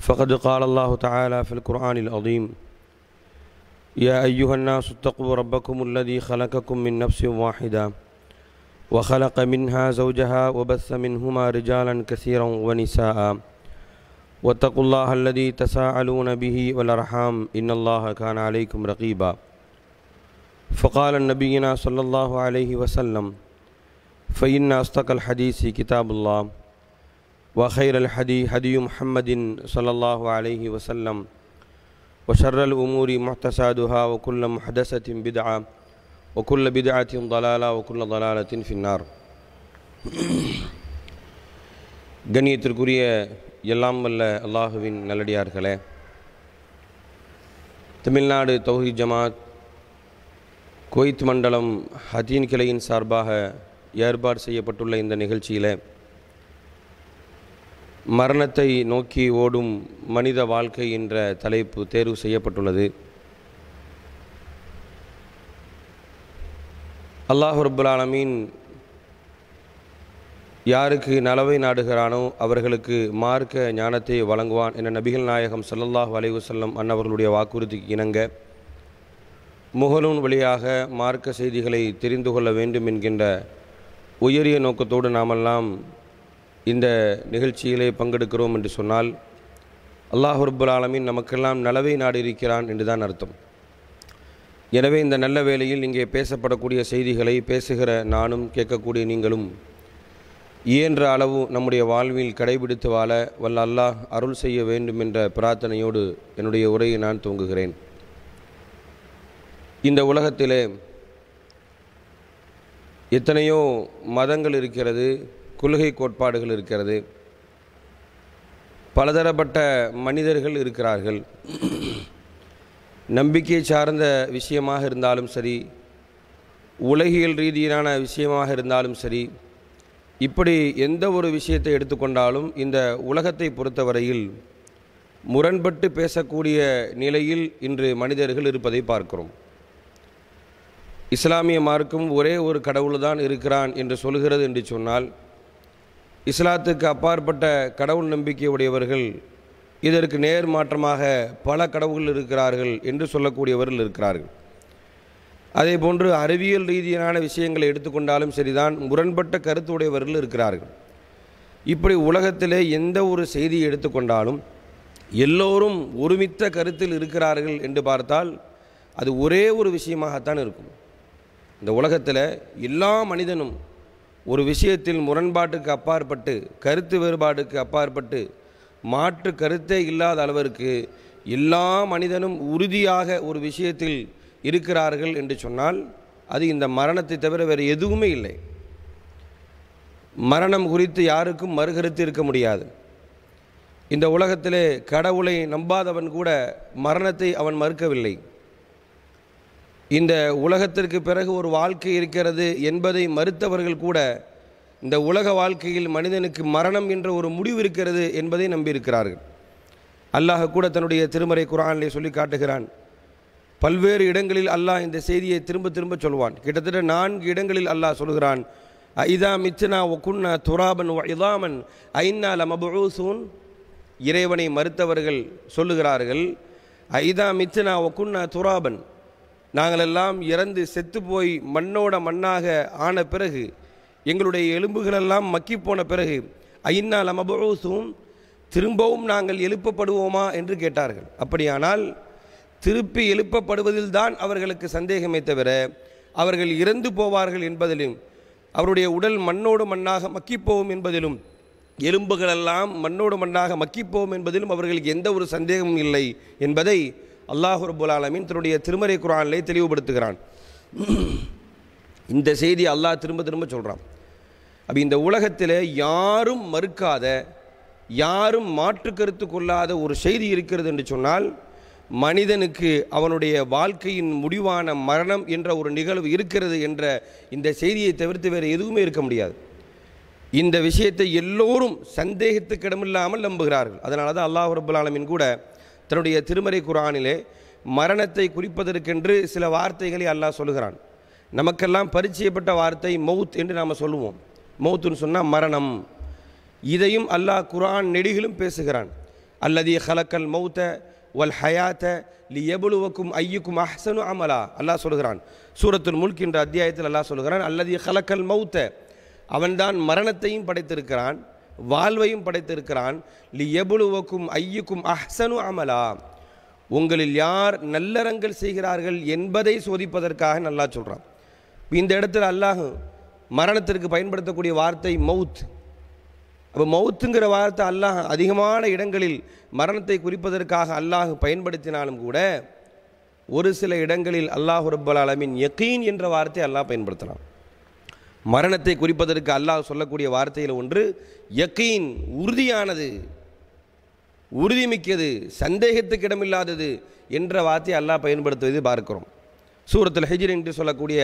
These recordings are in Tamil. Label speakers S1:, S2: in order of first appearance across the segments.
S1: فقد قال الله تعالى في القرآن العظيم يا أيها الناس اتقوا ربكم الذي خلقكم من نفس واحدة وخلق منها زوجها وبث منهما رجالا كثيرا ونساء واتقوا الله الذي تساءلون به والأرحام إن الله كان عليكم رقيبا فقال النبينا صلى الله عليه وسلم فإن أصدق الحديث كتاب الله وخير الحدي حدي محمد صلى الله عليه وسلم وشر الأمور محتسادها وكل محدثة بدعة وكل بدعة ضلالة وكل ضلالة في النار قنية கண்ணியத்திற்குரிய எல்லாம் வல்ல அல்லாஹுவின் நல்லடியார்களே தமிழ்நாடு தௌஹி ஜமாத் குவைத் மண்டலம் ஹதீன் கிளையின் சார்பாக ஏற்பாடு செய்யப்பட்டுள்ள இந்த நிகழ்ச்சியில் மரணத்தை நோக்கி ஓடும் மனித வாழ்க்கை என்ற தலைப்பு தேர்வு செய்யப்பட்டுள்ளது அல்லாஹ் ரபுல் யாருக்கு நலவை நாடுகிறானோ அவர்களுக்கு மார்க்க ஞானத்தை வழங்குவான் என நபிகள் நாயகம் சல்லல்லாஹ் வலைவசல்லம் அன்னவர்களுடைய வாக்குறுதிக்கு இணங்க முகலூன் வழியாக மார்க்க செய்திகளை தெரிந்து கொள்ள வேண்டும் என்கின்ற உயரிய நோக்கத்தோடு நாமெல்லாம் இந்த நிகழ்ச்சியிலே பங்கெடுக்கிறோம் என்று சொன்னால் அல்லாஹ் ரபுல் ஆலமின் நமக்கெல்லாம் நலவை நாடு இருக்கிறான் என்று தான் அர்த்தம் எனவே இந்த நல்ல வேளையில் இங்கே பேசப்படக்கூடிய செய்திகளை பேசுகிற நானும் கேட்கக்கூடிய நீங்களும் இயன்ற அளவு நம்முடைய வாழ்வில் கடைபிடித்து வாழ வல்ல அல்லாஹ் அருள் செய்ய வேண்டும் என்ற பிரார்த்தனையோடு என்னுடைய உரையை நான் துவங்குகிறேன் இந்த உலகத்திலே எத்தனையோ மதங்கள் இருக்கிறது கொள்கை கோட்பாடுகள் இருக்கிறது பலதரப்பட்ட மனிதர்கள் இருக்கிறார்கள் நம்பிக்கை சார்ந்த விஷயமாக இருந்தாலும் சரி உலகியல் ரீதியிலான விஷயமாக இருந்தாலும் சரி இப்படி எந்த ஒரு விஷயத்தை எடுத்துக்கொண்டாலும் இந்த உலகத்தை பொறுத்தவரையில் முரண்பட்டு பேசக்கூடிய நிலையில் இன்று மனிதர்கள் இருப்பதை பார்க்கிறோம் இஸ்லாமிய மார்க்கும் ஒரே ஒரு கடவுள் தான் இருக்கிறான் என்று சொல்கிறது என்று சொன்னால் இஸ்லாத்துக்கு அப்பாற்பட்ட கடவுள் நம்பிக்கை உடையவர்கள் இதற்கு நேர் மாற்றமாக பல கடவுள்கள் இருக்கிறார்கள் என்று சொல்லக்கூடியவர்கள் இருக்கிறார்கள் அதே போன்று அறிவியல் ரீதியிலான விஷயங்களை எடுத்துக்கொண்டாலும் சரிதான் முரண்பட்ட கருத்து உடையவர்கள் இருக்கிறார்கள் இப்படி உலகத்திலே எந்த ஒரு செய்தியை எடுத்துக்கொண்டாலும் எல்லோரும் ஒருமித்த கருத்தில் இருக்கிறார்கள் என்று பார்த்தால் அது ஒரே ஒரு விஷயமாகத்தான் இருக்கும் இந்த உலகத்தில் எல்லா மனிதனும் ஒரு விஷயத்தில் முரண்பாட்டுக்கு அப்பாற்பட்டு கருத்து வேறுபாடுக்கு அப்பாற்பட்டு மாற்று கருத்தே இல்லாத அளவிற்கு எல்லா மனிதனும் உறுதியாக ஒரு விஷயத்தில் இருக்கிறார்கள் என்று சொன்னால் அது இந்த மரணத்தை தவிர வேறு எதுவுமே இல்லை மரணம் குறித்து யாருக்கும் மறுகருத்து இருக்க முடியாது இந்த உலகத்திலே கடவுளை நம்பாதவன் கூட மரணத்தை அவன் மறுக்கவில்லை இந்த உலகத்திற்கு பிறகு ஒரு வாழ்க்கை இருக்கிறது என்பதை மறுத்தவர்கள் கூட இந்த உலக வாழ்க்கையில் மனிதனுக்கு மரணம் என்ற ஒரு முடிவு இருக்கிறது என்பதை நம்பியிருக்கிறார்கள் அல்லாஹ் கூட தன்னுடைய திருமறை குரானிலே சொல்லி காட்டுகிறான் பல்வேறு இடங்களில் அல்லாஹ் இந்த செய்தியை திரும்ப திரும்ப சொல்வான் கிட்டத்தட்ட நான்கு இடங்களில் அல்லாஹ் சொல்கிறான் ஐதா மிச்சனா ஒக்குன்னா துராபன் இதாமன் ஐநா லமபூசூன் இறைவனை மறுத்தவர்கள் சொல்லுகிறார்கள் ஐதா மிச்சனா ஒக்குன்னா துராபன் நாங்களெல்லாம் இறந்து செத்து போய் மண்ணோட மண்ணாக ஆன பிறகு எங்களுடைய எலும்புகளெல்லாம் மக்கி போன பிறகு ஐநா லமபரோசும் திரும்பவும் நாங்கள் எழுப்பப்படுவோமா என்று கேட்டார்கள் அப்படியானால் திருப்பி எழுப்பப்படுவதில்தான் அவர்களுக்கு சந்தேகமே தவிர அவர்கள் இறந்து போவார்கள் என்பதிலும் அவருடைய உடல் மண்ணோடு மண்ணாக மக்கிப்போவும் என்பதிலும் எலும்புகளெல்லாம் மண்ணோடு மண்ணாக மக்கிப்போம் என்பதிலும் அவர்களுக்கு எந்த ஒரு சந்தேகமும் இல்லை என்பதை அல்லாஹு ரபுல் ஆலமின் தன்னுடைய திருமறை குரானிலே தெளிவுபடுத்துகிறான் இந்த செய்தி அல்லாஹ் திரும்ப திரும்ப சொல்கிறான் அப்போ இந்த உலகத்தில் யாரும் மறுக்காத யாரும் மாற்று கருத்து கொள்ளாத ஒரு செய்தி இருக்கிறது என்று சொன்னால் மனிதனுக்கு அவனுடைய வாழ்க்கையின் முடிவான மரணம் என்ற ஒரு நிகழ்வு இருக்கிறது என்ற இந்த செய்தியை தவிர்த்து வேறு எதுவுமே இருக்க முடியாது இந்த விஷயத்தை எல்லோரும் சந்தேகத்துக்கிடமில்லாமல் நம்புகிறார்கள் அதனால தான் அல்லாஹ் ரபுல் ஆலமின் கூட தன்னுடைய திருமறை குரானிலே மரணத்தை குறிப்பதற்கென்று சில வார்த்தைகளை அல்லாஹ் சொல்கிறான் நமக்கெல்லாம் பரிச்சயப்பட்ட வார்த்தை மவுத் என்று நாம் சொல்லுவோம் மவுத்துன்னு சொன்னால் மரணம் இதையும் அல்லாஹ் குரான் நெடிகளும் பேசுகிறான் அல்லது ஹலக்கல் மௌத்த வல் ஹயாத்த லி எபுலுவக்கும் ஐயுக்கும் அஹ்சனு அமலா அல்லாஹ் சொல்கிறான் சூரத்துல் முல்க் என்ற அத்தியாயத்தில் அல்லாஹ் சொல்கிறான் அல்லது ஹலக்கல் மௌத்த அவன்தான் மரணத்தையும் படைத்திருக்கிறான் வாழ்வையும் படைத்திருக்கிறான் லி எபுலுவக்கும் ஐயுக்கும் அஹ்சனு அமலா உங்களில் யார் நல்லறங்கள் செய்கிறார்கள் என்பதை சோதிப்பதற்காக நல்லா சொல்கிறான் இந்த இடத்துல அல்லாஹ் மரணத்திற்கு பயன்படுத்தக்கூடிய வார்த்தை மவுத் அப்போ மவுத்துங்கிற வார்த்தை அல்லாஹ் அதிகமான இடங்களில் மரணத்தை குறிப்பதற்காக அல்லாஹ் பயன்படுத்தினாலும் கூட ஒரு சில இடங்களில் அல்லாஹ் ரப்பல் அலமின் யக்கீன் என்ற வார்த்தை அல்லாஹ் பயன்படுத்தலாம் மரணத்தை குறிப்பதற்கு அல்லாஹ் சொல்லக்கூடிய வார்த்தையில் ஒன்று யக்கீன் உறுதியானது உறுதிமிக்கது சந்தேகத்துக்கு இடமில்லாதது என்ற வார்த்தையை அல்லாஹ் பயன்படுத்துவதை பார்க்கிறோம் சூரத்தில் ஹெஜிர் என்று சொல்லக்கூடிய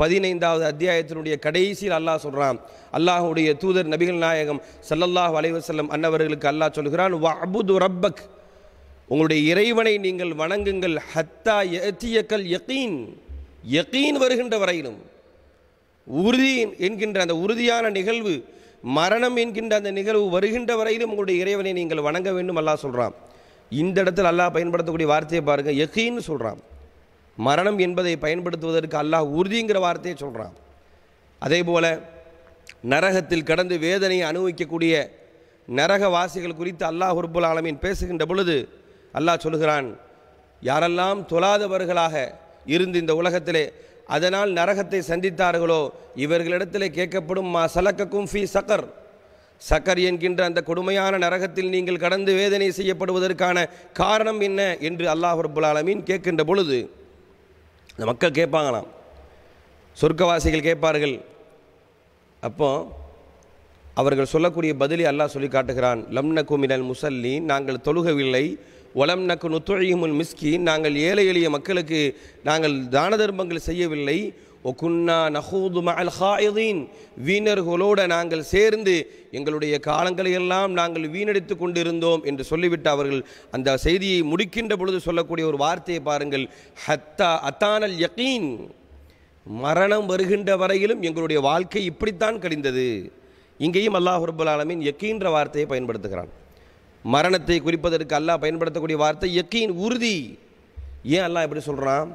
S1: பதினைந்தாவது அத்தியாயத்தினுடைய கடைசியில் அல்லாஹ் சொல்கிறான் அல்லாஹுடைய தூதர் நபிகள் நாயகம் சல்லல்லாஹ் அலைவசல்லம் அன்னவர்களுக்கு அல்லாஹ் சொல்கிறான் வ அபுது ரப்பக் உங்களுடைய இறைவனை நீங்கள் வணங்குங்கள் ஹத்தா எத்தியக்கல் யக்கீன் யக்கீன் வருகின்ற வரையிலும் உறுதி என்கின்ற அந்த உறுதியான நிகழ்வு மரணம் என்கின்ற அந்த நிகழ்வு வருகின்ற வரையிலும் உங்களுடைய இறைவனை நீங்கள் வணங்க வேண்டும் அல்லாஹ் சொல்கிறான் இந்த இடத்தில் அல்லாஹ் பயன்படுத்தக்கூடிய வார்த்தையை பாருங்கள் எஹின்னு சொல்கிறான் மரணம் என்பதை பயன்படுத்துவதற்கு அல்லாஹ் உறுதிங்கிற வார்த்தையை சொல்கிறான் அதே போல் நரகத்தில் கடந்து வேதனையை அனுபவிக்கக்கூடிய நரகவாசிகள் குறித்து அல்லாஹ் உர்புல் ஆலமீன் பேசுகின்ற பொழுது அல்லாஹ் சொல்கிறான் யாரெல்லாம் தொழாதவர்களாக இருந்து இந்த உலகத்திலே அதனால் நரகத்தை சந்தித்தார்களோ இவர்களிடத்தில் கேட்கப்படும் மா சலக்கக்கும் ஃபி சக்கர் சக்கர் என்கின்ற அந்த கொடுமையான நரகத்தில் நீங்கள் கடந்து வேதனை செய்யப்படுவதற்கான காரணம் என்ன என்று அல்லாஹ் ரபுல் ஆலமீன் கேட்கின்ற பொழுது இந்த மக்கள் கேட்பாங்களாம் சொர்க்கவாசிகள் கேட்பார்கள் அப்போ அவர்கள் சொல்லக்கூடிய பதிலை அல்லாஹ் சொல்லி காட்டுகிறான் லம்ன லம்னகுமினல் முசல்லி நாங்கள் தொழுகவில்லை ஒலம் நக்கு நுத்துழியுமுல் மிஸ்கி நாங்கள் ஏழை எளிய மக்களுக்கு நாங்கள் தான தர்மங்கள் செய்யவில்லை ஒகுன்னா நஹூது மல் வீணர்களோடு நாங்கள் சேர்ந்து எங்களுடைய காலங்களை எல்லாம் நாங்கள் வீணடித்து கொண்டிருந்தோம் என்று சொல்லிவிட்டு அவர்கள் அந்த செய்தியை முடிக்கின்ற பொழுது சொல்லக்கூடிய ஒரு வார்த்தையை பாருங்கள் ஹத்தா அத்தானல் யக்கீன் மரணம் வருகின்ற வரையிலும் எங்களுடைய வாழ்க்கை இப்படித்தான் கழிந்தது இங்கேயும் அல்லாஹ் ரபுல் ஆலமின் யக்கீன்ற வார்த்தையை பயன்படுத்துகிறான் மரணத்தை குறிப்பதற்கு அல்லாஹ் பயன்படுத்தக்கூடிய வார்த்தை எக்கீன் உறுதி ஏன் அல்லாஹ் எப்படி சொல்கிறான்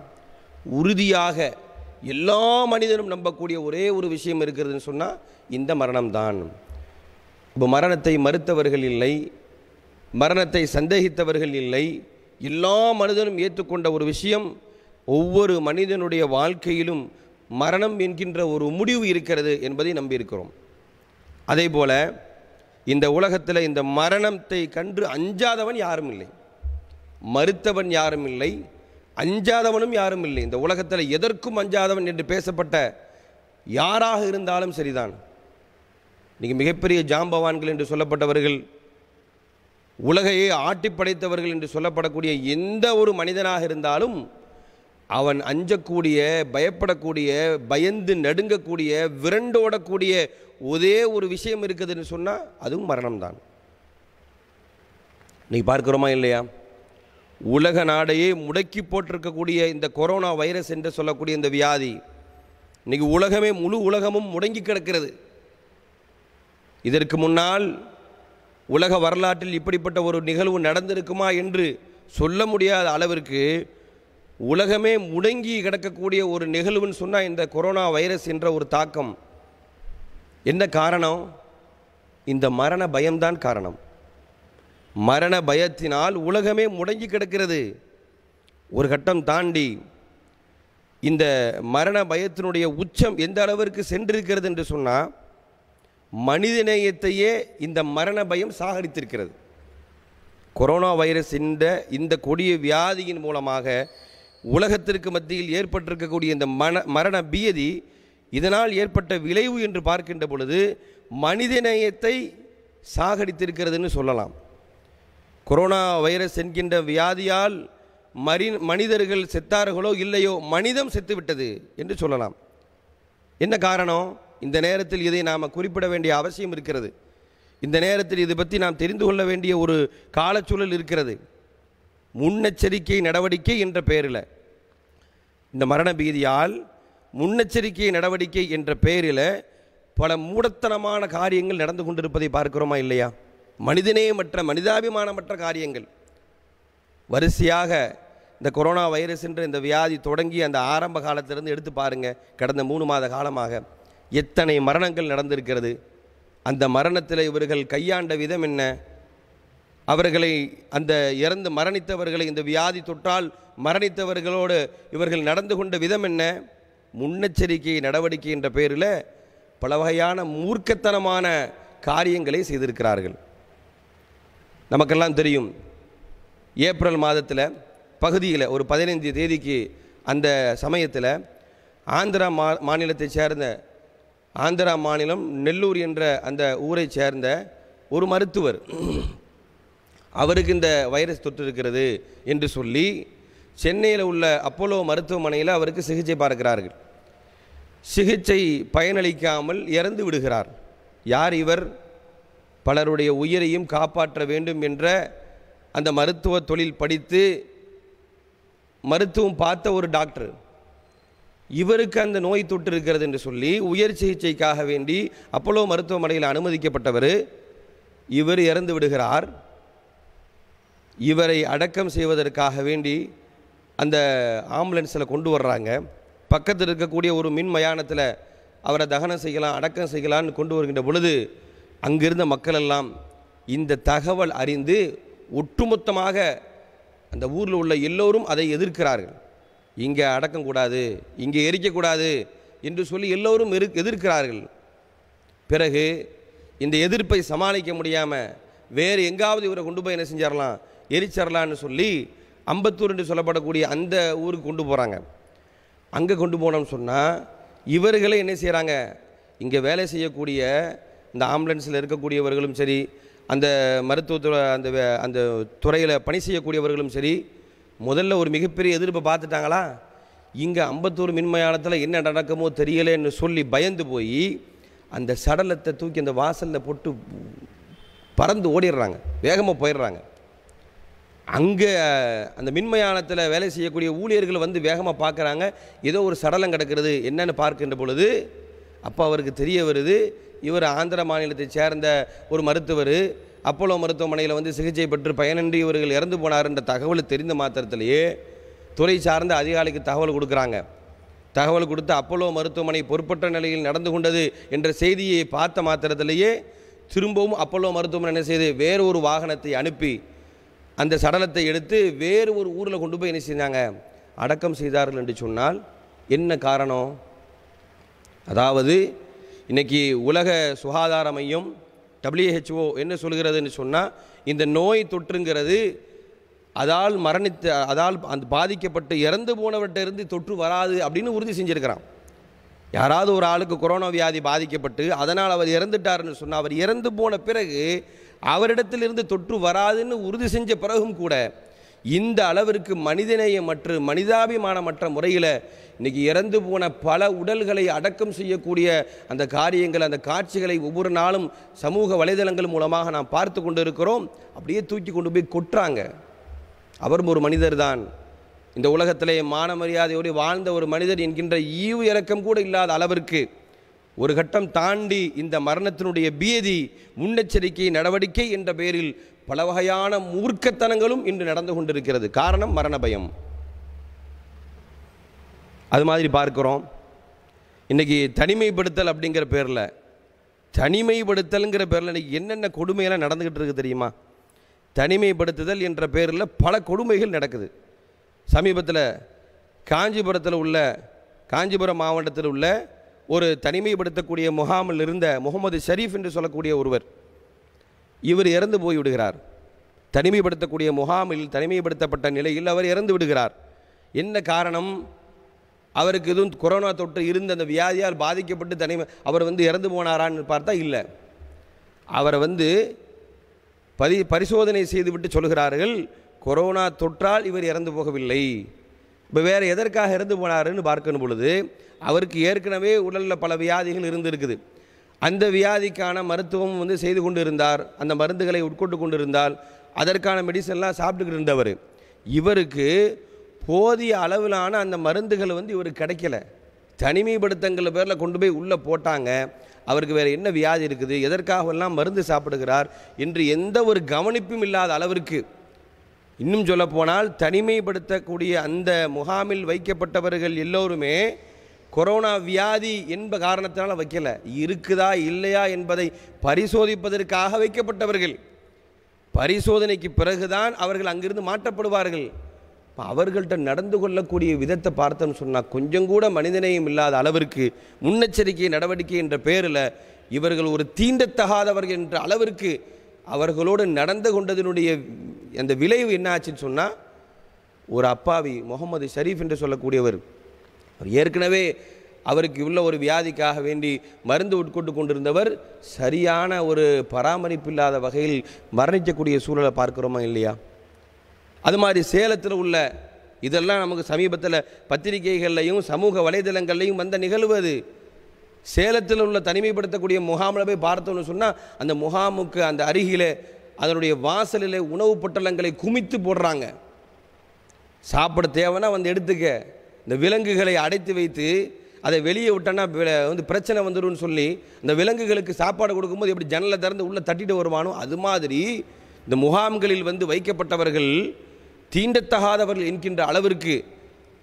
S1: உறுதியாக எல்லா மனிதனும் நம்பக்கூடிய ஒரே ஒரு விஷயம் இருக்கிறதுன்னு சொன்னால் இந்த மரணம்தான் இப்போ மரணத்தை மறுத்தவர்கள் இல்லை மரணத்தை சந்தேகித்தவர்கள் இல்லை எல்லா மனிதனும் ஏற்றுக்கொண்ட ஒரு விஷயம் ஒவ்வொரு மனிதனுடைய வாழ்க்கையிலும் மரணம் என்கின்ற ஒரு முடிவு இருக்கிறது என்பதை நம்பியிருக்கிறோம் அதே போல் இந்த உலகத்தில் இந்த மரணத்தை கண்டு அஞ்சாதவன் யாரும் இல்லை மறுத்தவன் யாரும் இல்லை அஞ்சாதவனும் யாரும் இல்லை இந்த உலகத்தில் எதற்கும் அஞ்சாதவன் என்று பேசப்பட்ட யாராக இருந்தாலும் சரிதான் இன்றைக்கி மிகப்பெரிய ஜாம்பவான்கள் என்று சொல்லப்பட்டவர்கள் உலகையே ஆட்டி படைத்தவர்கள் என்று சொல்லப்படக்கூடிய எந்த ஒரு மனிதனாக இருந்தாலும் அவன் அஞ்சக்கூடிய பயப்படக்கூடிய பயந்து நடுங்கக்கூடிய விரண்டோடக்கூடிய ஒரே ஒரு விஷயம் இருக்குதுன்னு சொன்னால் அதுவும் மரணம்தான் இன்னைக்கு பார்க்குறோமா இல்லையா உலக நாடையே முடக்கி போட்டிருக்கக்கூடிய இந்த கொரோனா வைரஸ் என்று சொல்லக்கூடிய இந்த வியாதி இன்றைக்கி உலகமே முழு உலகமும் முடங்கி கிடக்கிறது இதற்கு முன்னால் உலக வரலாற்றில் இப்படிப்பட்ட ஒரு நிகழ்வு நடந்திருக்குமா என்று சொல்ல முடியாத அளவிற்கு உலகமே முடங்கி கிடக்கக்கூடிய ஒரு நிகழ்வுன்னு சொன்னால் இந்த கொரோனா வைரஸ் என்ற ஒரு தாக்கம் என்ன காரணம் இந்த மரண பயம்தான் காரணம் மரண பயத்தினால் உலகமே முடங்கி கிடக்கிறது ஒரு கட்டம் தாண்டி இந்த மரண பயத்தினுடைய உச்சம் எந்த அளவிற்கு சென்றிருக்கிறது என்று சொன்னால் மனிதநேயத்தையே இந்த மரண பயம் சாகரித்திருக்கிறது கொரோனா வைரஸ் என்ற இந்த கொடிய வியாதியின் மூலமாக உலகத்திற்கு மத்தியில் ஏற்பட்டிருக்கக்கூடிய இந்த மன மரண பியதி இதனால் ஏற்பட்ட விளைவு என்று பார்க்கின்ற பொழுது மனிதநேயத்தை சாகடித்திருக்கிறதுன்னு சொல்லலாம் கொரோனா வைரஸ் என்கின்ற வியாதியால் மரி மனிதர்கள் செத்தார்களோ இல்லையோ மனிதம் செத்துவிட்டது என்று சொல்லலாம் என்ன காரணம் இந்த நேரத்தில் இதை நாம் குறிப்பிட வேண்டிய அவசியம் இருக்கிறது இந்த நேரத்தில் இதை பற்றி நாம் தெரிந்து கொள்ள வேண்டிய ஒரு காலச்சூழல் இருக்கிறது முன்னெச்சரிக்கை நடவடிக்கை என்ற பெயரில் இந்த மரண பீதியால் முன்னெச்சரிக்கை நடவடிக்கை என்ற பெயரில் பல மூடத்தனமான காரியங்கள் நடந்து கொண்டிருப்பதை பார்க்கிறோமா இல்லையா மனிதனே மற்ற மனிதாபிமானமற்ற காரியங்கள் வரிசையாக இந்த கொரோனா வைரஸ் என்ற இந்த வியாதி தொடங்கி அந்த ஆரம்ப காலத்திலிருந்து எடுத்து பாருங்கள் கடந்த மூணு மாத காலமாக எத்தனை மரணங்கள் நடந்திருக்கிறது அந்த மரணத்தில் இவர்கள் கையாண்ட விதம் என்ன அவர்களை அந்த இறந்து மரணித்தவர்களை இந்த வியாதி தொற்றால் மரணித்தவர்களோடு இவர்கள் நடந்து கொண்ட விதம் என்ன முன்னெச்சரிக்கை நடவடிக்கை என்ற பெயரில் பல வகையான மூர்க்கத்தனமான காரியங்களை செய்திருக்கிறார்கள் நமக்கெல்லாம் தெரியும் ஏப்ரல் மாதத்தில் பகுதியில் ஒரு பதினைந்து தேதிக்கு அந்த சமயத்தில் ஆந்திரா மா மாநிலத்தை சேர்ந்த ஆந்திரா மாநிலம் நெல்லூர் என்ற அந்த ஊரை சேர்ந்த ஒரு மருத்துவர் அவருக்கு இந்த வைரஸ் தொற்று இருக்கிறது என்று சொல்லி சென்னையில் உள்ள அப்போலோ மருத்துவமனையில் அவருக்கு சிகிச்சை பார்க்கிறார்கள் சிகிச்சை பயனளிக்காமல் இறந்து விடுகிறார் யார் இவர் பலருடைய உயிரையும் காப்பாற்ற வேண்டும் என்ற அந்த மருத்துவ தொழில் படித்து மருத்துவம் பார்த்த ஒரு டாக்டர் இவருக்கு அந்த நோய் தொற்று இருக்கிறது என்று சொல்லி உயர் சிகிச்சைக்காக வேண்டி அப்போலோ மருத்துவமனையில் அனுமதிக்கப்பட்டவர் இவர் இறந்து விடுகிறார் இவரை அடக்கம் செய்வதற்காக வேண்டி அந்த ஆம்புலன்ஸில் கொண்டு வர்றாங்க பக்கத்தில் இருக்கக்கூடிய ஒரு மின் மயானத்தில் அவரை தகனம் செய்யலாம் அடக்கம் செய்யலான்னு கொண்டு வருகின்ற பொழுது அங்கிருந்த மக்களெல்லாம் இந்த தகவல் அறிந்து ஒட்டுமொத்தமாக அந்த ஊரில் உள்ள எல்லோரும் அதை எதிர்க்கிறார்கள் இங்கே அடக்கம் கூடாது இங்கே எரிக்கக்கூடாது என்று சொல்லி எல்லோரும் எரு எதிர்க்கிறார்கள் பிறகு இந்த எதிர்ப்பை சமாளிக்க முடியாமல் வேறு எங்காவது இவரை கொண்டு போய் என்ன செஞ்சிடலாம் எரிச்சரலான்னு சொல்லி அம்பத்தூர் என்று சொல்லப்படக்கூடிய அந்த ஊருக்கு கொண்டு போகிறாங்க அங்கே கொண்டு போனோம்னு சொன்னால் இவர்களே என்ன செய்கிறாங்க இங்கே வேலை செய்யக்கூடிய இந்த ஆம்புலன்ஸில் இருக்கக்கூடியவர்களும் சரி அந்த மருத்துவத்துறை அந்த அந்த துறையில் பணி செய்யக்கூடியவர்களும் சரி முதல்ல ஒரு மிகப்பெரிய எதிர்ப்பை பார்த்துட்டாங்களா இங்கே அம்பத்தூர் மின்மயானத்தில் என்ன நடக்குமோ தெரியலேன்னு சொல்லி பயந்து போய் அந்த சடலத்தை தூக்கி அந்த வாசலில் போட்டு பறந்து ஓடிடுறாங்க வேகமாக போயிடுறாங்க அங்கே அந்த மின்மயானத்தில் வேலை செய்யக்கூடிய ஊழியர்கள் வந்து வேகமாக பார்க்குறாங்க ஏதோ ஒரு சடலம் கிடக்கிறது என்னென்னு பார்க்கின்ற பொழுது அப்போ அவருக்கு தெரிய வருது இவர் ஆந்திர மாநிலத்தை சேர்ந்த ஒரு மருத்துவர் அப்போலோ மருத்துவமனையில் வந்து சிகிச்சை பெற்று பயனின்றி இவர்கள் இறந்து போனார் என்ற தகவல் தெரிந்த மாத்திரத்திலேயே துறை சார்ந்த அதிகாரிக்கு தகவல் கொடுக்குறாங்க தகவல் கொடுத்து அப்போலோ மருத்துவமனை பொறுப்பற்ற நிலையில் நடந்து கொண்டது என்ற செய்தியை பார்த்த மாத்திரத்திலேயே திரும்பவும் அப்போலோ மருத்துவமனை என்ன செய்து வேறொரு வாகனத்தை அனுப்பி அந்த சடலத்தை எடுத்து வேறு ஒரு ஊரில் கொண்டு போய் என்ன செஞ்சாங்க அடக்கம் செய்தார்கள் என்று சொன்னால் என்ன காரணம் அதாவது இன்றைக்கி உலக சுகாதார மையம் டபிள்யூஹெச்ஓ என்ன சொல்கிறதுன்னு சொன்னால் இந்த நோய் தொற்றுங்கிறது அதால் மரணித்த அதால் அந்த பாதிக்கப்பட்டு இறந்து இருந்து தொற்று வராது அப்படின்னு உறுதி செஞ்சுருக்கிறான் யாராவது ஒரு ஆளுக்கு கொரோனா வியாதி பாதிக்கப்பட்டு அதனால் அவர் இறந்துட்டார்னு சொன்னால் அவர் இறந்து போன பிறகு அவரிடத்திலிருந்து தொற்று வராதுன்னு உறுதி செஞ்ச பிறகும் கூட இந்த அளவிற்கு மனிதநேயம் மற்ற மனிதாபிமானமற்ற முறையில் இன்றைக்கி இறந்து போன பல உடல்களை அடக்கம் செய்யக்கூடிய அந்த காரியங்கள் அந்த காட்சிகளை ஒவ்வொரு நாளும் சமூக வலைதளங்கள் மூலமாக நாம் பார்த்து கொண்டிருக்கிறோம் இருக்கிறோம் அப்படியே தூக்கி கொண்டு போய் கொட்டுறாங்க அவரும் ஒரு மனிதர் தான் இந்த உலகத்திலே மான மரியாதையோடு வாழ்ந்த ஒரு மனிதர் என்கின்ற ஈவு இறக்கம் கூட இல்லாத அளவிற்கு ஒரு கட்டம் தாண்டி இந்த மரணத்தினுடைய பீதி முன்னெச்சரிக்கை நடவடிக்கை என்ற பெயரில் பல வகையான மூர்க்கத்தனங்களும் இன்று நடந்து கொண்டிருக்கிறது காரணம் மரண பயம் அது மாதிரி பார்க்குறோம் இன்றைக்கி தனிமைப்படுத்தல் அப்படிங்கிற பேரில் தனிமைப்படுத்தலுங்கிற பேரில் இன்றைக்கி என்னென்ன கொடுமையெல்லாம் நடந்துக்கிட்டு இருக்குது தெரியுமா தனிமைப்படுத்துதல் என்ற பேரில் பல கொடுமைகள் நடக்குது சமீபத்தில் காஞ்சிபுரத்தில் உள்ள காஞ்சிபுரம் மாவட்டத்தில் உள்ள ஒரு தனிமைப்படுத்தக்கூடிய முகாமில் இருந்த முகமது ஷரீஃப் என்று சொல்லக்கூடிய ஒருவர் இவர் இறந்து போய் விடுகிறார் தனிமைப்படுத்தக்கூடிய முகாமில் தனிமைப்படுத்தப்பட்ட நிலையில் அவர் இறந்து விடுகிறார் என்ன காரணம் அவருக்கு எதுவும் கொரோனா தொற்று இருந்த அந்த வியாதியால் பாதிக்கப்பட்டு தனிமை அவர் வந்து இறந்து போனாரான்னு பார்த்தா இல்லை அவரை வந்து பரி பரிசோதனை செய்துவிட்டு சொல்கிறார்கள் கொரோனா தொற்றால் இவர் இறந்து போகவில்லை இப்போ வேறு எதற்காக இறந்து போனாருன்னு பார்க்கணும் பொழுது அவருக்கு ஏற்கனவே உடலில் பல வியாதிகள் இருந்திருக்குது அந்த வியாதிக்கான மருத்துவம் வந்து செய்து கொண்டு இருந்தார் அந்த மருந்துகளை உட்கொண்டு கொண்டு இருந்தால் அதற்கான மெடிசன்லாம் சாப்பிட்டுக்கிட்டு இருந்தவர் இவருக்கு போதிய அளவிலான அந்த மருந்துகள் வந்து இவருக்கு கிடைக்கல தனிமைப்படுத்தங்கள் பேரில் கொண்டு போய் உள்ளே போட்டாங்க அவருக்கு வேறு என்ன வியாதி இருக்குது எதற்காகவெல்லாம் மருந்து சாப்பிடுகிறார் என்று எந்த ஒரு கவனிப்பும் இல்லாத அளவிற்கு இன்னும் சொல்லப்போனால் தனிமைப்படுத்தக்கூடிய அந்த முகாமில் வைக்கப்பட்டவர்கள் எல்லோருமே கொரோனா வியாதி என்ப காரணத்தினால் வைக்கலை இருக்குதா இல்லையா என்பதை பரிசோதிப்பதற்காக வைக்கப்பட்டவர்கள் பரிசோதனைக்கு பிறகுதான் அவர்கள் அங்கிருந்து மாற்றப்படுவார்கள் அவர்கள்ட்ட நடந்து கொள்ளக்கூடிய விதத்தை பார்த்தோன்னு சொன்னால் கொஞ்சம் கூட மனிதனையும் இல்லாத அளவிற்கு முன்னெச்சரிக்கை நடவடிக்கை என்ற பெயரில் இவர்கள் ஒரு தீண்டத்தகாதவர்கள் என்ற அளவிற்கு அவர்களோடு நடந்து கொண்டதனுடைய அந்த விளைவு என்ன ஆச்சுன்னு சொன்னால் ஒரு அப்பாவி முகமது ஷரீஃப் என்று சொல்லக்கூடியவர் அவர் ஏற்கனவே அவருக்கு உள்ள ஒரு வியாதிக்காக வேண்டி மருந்து உட்கொண்டு கொண்டிருந்தவர் சரியான ஒரு பராமரிப்பு இல்லாத வகையில் மரணிக்கக்கூடிய சூழலை பார்க்குறோமா இல்லையா அது மாதிரி சேலத்தில் உள்ள இதெல்லாம் நமக்கு சமீபத்தில் பத்திரிகைகள்லையும் சமூக வலைதளங்கள்லையும் வந்த நிகழ்வது சேலத்தில் உள்ள தனிமைப்படுத்தக்கூடிய முகாமில் போய் பார்த்தோம்னு சொன்னால் அந்த முகாமுக்கு அந்த அருகிலே அதனுடைய வாசலில் உணவு பொட்டலங்களை குமித்து போடுறாங்க சாப்பிட தேவைன்னா வந்து எடுத்துக்க இந்த விலங்குகளை அடைத்து வைத்து அதை வெளியே விட்டோன்னா வந்து பிரச்சனை வந்துடும் சொல்லி இந்த விலங்குகளுக்கு சாப்பாடு கொடுக்கும்போது எப்படி ஜன்னலை திறந்து உள்ளே தட்டிட்டு வருவானோ அது மாதிரி இந்த முகாம்களில் வந்து வைக்கப்பட்டவர்கள் தீண்டத்தகாதவர்கள் என்கின்ற அளவிற்கு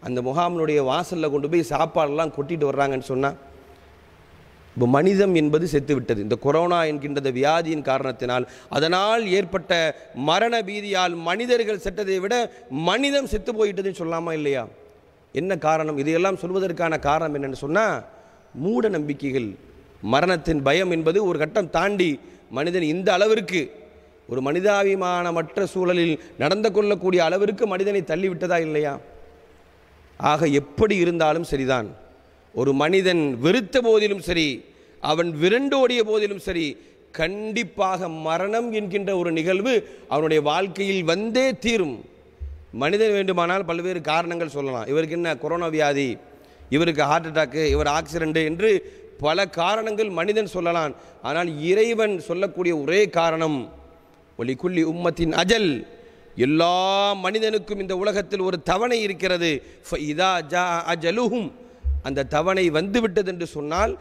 S1: அந்த முகாம்னுடைய வாசலில் கொண்டு போய் சாப்பாடெல்லாம் கொட்டிட்டு வர்றாங்கன்னு சொன்னால் இப்போ மனிதம் என்பது செத்துவிட்டது இந்த கொரோனா என்கின்ற இந்த வியாதியின் காரணத்தினால் அதனால் ஏற்பட்ட மரண பீதியால் மனிதர்கள் செட்டதை விட மனிதம் செத்து போயிட்டதுன்னு சொல்லாமா இல்லையா என்ன காரணம் இதையெல்லாம் சொல்வதற்கான காரணம் என்னென்னு சொன்னால் மூட நம்பிக்கைகள் மரணத்தின் பயம் என்பது ஒரு கட்டம் தாண்டி மனிதன் இந்த அளவிற்கு ஒரு மனிதாபிமானமற்ற சூழலில் நடந்து கொள்ளக்கூடிய அளவிற்கு மனிதனை தள்ளிவிட்டதா இல்லையா ஆக எப்படி இருந்தாலும் சரிதான் ஒரு மனிதன் வெறுத்த போதிலும் சரி அவன் விரண்டோடிய போதிலும் சரி கண்டிப்பாக மரணம் என்கின்ற ஒரு நிகழ்வு அவனுடைய வாழ்க்கையில் வந்தே தீரும் மனிதன் வேண்டுமானால் பல்வேறு காரணங்கள் சொல்லலாம் இவருக்கு என்ன கொரோனா வியாதி இவருக்கு ஹார்ட் அட்டாக்கு இவர் ஆக்சிடெண்ட்டு என்று பல காரணங்கள் மனிதன் சொல்லலாம் ஆனால் இறைவன் சொல்லக்கூடிய ஒரே காரணம் ஒலிக்குள்ளி உம்மத்தின் அஜல் எல்லா மனிதனுக்கும் இந்த உலகத்தில் ஒரு தவணை இருக்கிறது இதா அஜலுகும் அந்த தவணை வந்துவிட்டது என்று சொன்னால்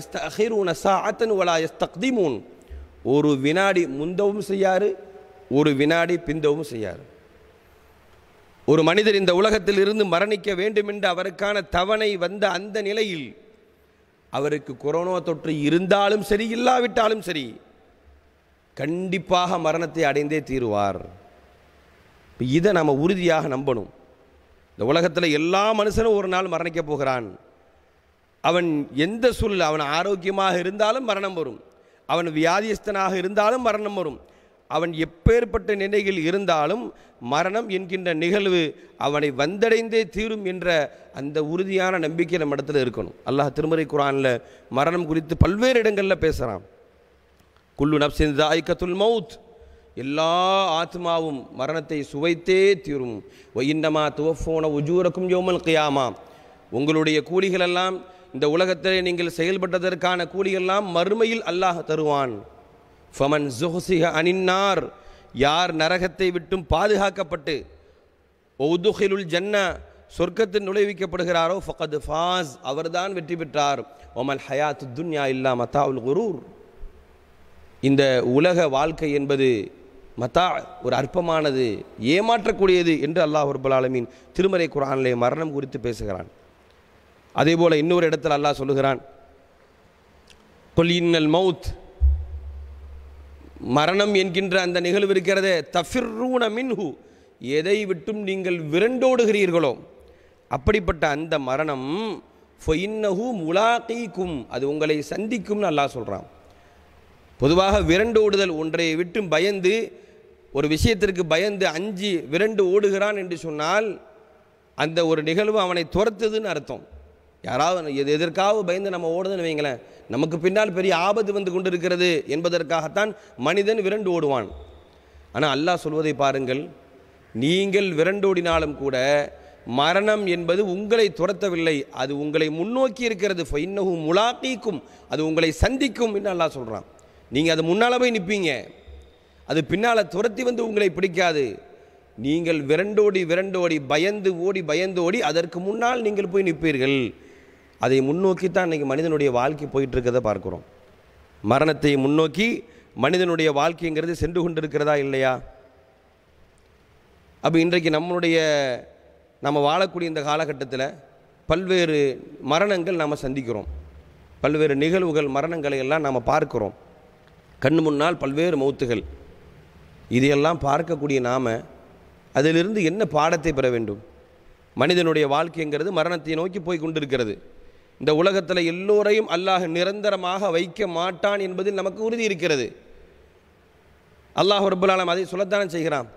S1: எஸ் ஒரு வினாடி முந்தவும் செய்யாரு ஒரு வினாடி பிந்தவும் செய்யாரு ஒரு மனிதர் இந்த உலகத்தில் இருந்து மரணிக்க வேண்டும் என்று அவருக்கான தவணை வந்த அந்த நிலையில் அவருக்கு கொரோனா தொற்று இருந்தாலும் சரி இல்லாவிட்டாலும் சரி கண்டிப்பாக மரணத்தை அடைந்தே தீருவார் இதை நம்ம உறுதியாக நம்பணும் இந்த உலகத்தில் எல்லா மனுஷனும் ஒரு நாள் மரணிக்கப் போகிறான் அவன் எந்த சூழல் அவன் ஆரோக்கியமாக இருந்தாலும் மரணம் வரும் அவன் வியாதியஸ்தனாக இருந்தாலும் மரணம் வரும் அவன் எப்பேற்பட்ட நிலையில் இருந்தாலும் மரணம் என்கின்ற நிகழ்வு அவனை வந்தடைந்தே தீரும் என்ற அந்த உறுதியான நம்பிக்கை நம்ம இடத்துல இருக்கணும் அல்லாஹ் திருமறை குரானில் மரணம் குறித்து பல்வேறு இடங்களில் பேசுகிறான் குல்லு நப்சின் தாய்கத்துல் மவுத் எல்லா ஆத்மாவும் மரணத்தை சுவைத்தே தீரும் ஒயின்னமா துவஃபோன உஜூரக்கும் யோமல் கியாமா உங்களுடைய கூலிகளெல்லாம் இந்த உலகத்தில் நீங்கள் செயல்பட்டதற்கான கூலிகள்லாம் மறுமையில் அல்லாஹ் தருவான் ஃபமன் ஜுஹுசிஹ அனின்னார் யார் நரகத்தை விட்டும் பாதுகாக்கப்பட்டு ஒதுஹிலுல் ஜன்ன சொர்க்கத்தில் நுழைவிக்கப்படுகிறாரோ ஃபகத் ஃபாஸ் அவர்தான் வெற்றி பெற்றார் ஒமல் ஹயாத் துன்யா இல்லா மதா உல் குரூர் இந்த உலக வாழ்க்கை என்பது மத்தா ஒரு அற்பமானது ஏமாற்றக்கூடியது என்று அல்லாஹ் ரபுல் ஆலமீன் திருமறை குரானிலே மரணம் குறித்து பேசுகிறான் அதே போல் இன்னொரு இடத்தில் அல்லாஹ் சொல்லுகிறான் கொல்லின்னல் மவுத் மரணம் என்கின்ற அந்த நிகழ்வு இருக்கிறதே தஃபிர்ரூன மின்ஹு எதை விட்டும் நீங்கள் விரண்டோடுகிறீர்களோ அப்படிப்பட்ட அந்த மரணம் ஃபொயின்னஹு முலாக்கீக்கும் அது உங்களை சந்திக்கும்னு அல்லாஹ் சொல்கிறான் பொதுவாக விரண்டோடுதல் ஒன்றை விட்டும் பயந்து ஒரு விஷயத்திற்கு பயந்து அஞ்சு விரண்டு ஓடுகிறான் என்று சொன்னால் அந்த ஒரு நிகழ்வு அவனை துரத்துதுன்னு அர்த்தம் யாராவது எது எதற்காக பயந்து நம்ம ஓடுதுன்னு வைங்களேன் நமக்கு பின்னால் பெரிய ஆபத்து வந்து கொண்டு இருக்கிறது என்பதற்காகத்தான் மனிதன் விரண்டு ஓடுவான் ஆனால் அல்லாஹ் சொல்வதை பாருங்கள் நீங்கள் விரண்டோடினாலும் கூட மரணம் என்பது உங்களை துரத்தவில்லை அது உங்களை முன்னோக்கி இருக்கிறது இன்னகும் முலாக்கீக்கும் அது உங்களை சந்திக்கும் என்று அல்லாஹ் சொல்கிறான் நீங்கள் அது முன்னால் போய் நிற்பீங்க அது பின்னால் துரத்தி வந்து உங்களை பிடிக்காது நீங்கள் விரண்டோடி விரண்டோடி பயந்து ஓடி பயந்து ஓடி அதற்கு முன்னால் நீங்கள் போய் நிற்பீர்கள் அதை முன்னோக்கி தான் இன்றைக்கி மனிதனுடைய வாழ்க்கை போயிட்டுருக்கிறத பார்க்குறோம் மரணத்தை முன்னோக்கி மனிதனுடைய வாழ்க்கைங்கிறது சென்று கொண்டிருக்கிறதா இல்லையா அப்போ இன்றைக்கு நம்மளுடைய நம்ம வாழக்கூடிய இந்த காலகட்டத்தில் பல்வேறு மரணங்கள் நாம் சந்திக்கிறோம் பல்வேறு நிகழ்வுகள் மரணங்களை எல்லாம் நாம் பார்க்குறோம் கண் முன்னால் பல்வேறு மௌத்துகள் இதையெல்லாம் பார்க்கக்கூடிய நாம் அதிலிருந்து என்ன பாடத்தை பெற வேண்டும் மனிதனுடைய வாழ்க்கைங்கிறது மரணத்தை நோக்கி போய் கொண்டிருக்கிறது இந்த உலகத்தில் எல்லோரையும் அல்லாஹ் நிரந்தரமாக வைக்க மாட்டான் என்பதில் நமக்கு உறுதி இருக்கிறது அல்லாஹ் ரபுல்லாலம் அதை சொல்லத்தானே செய்கிறான்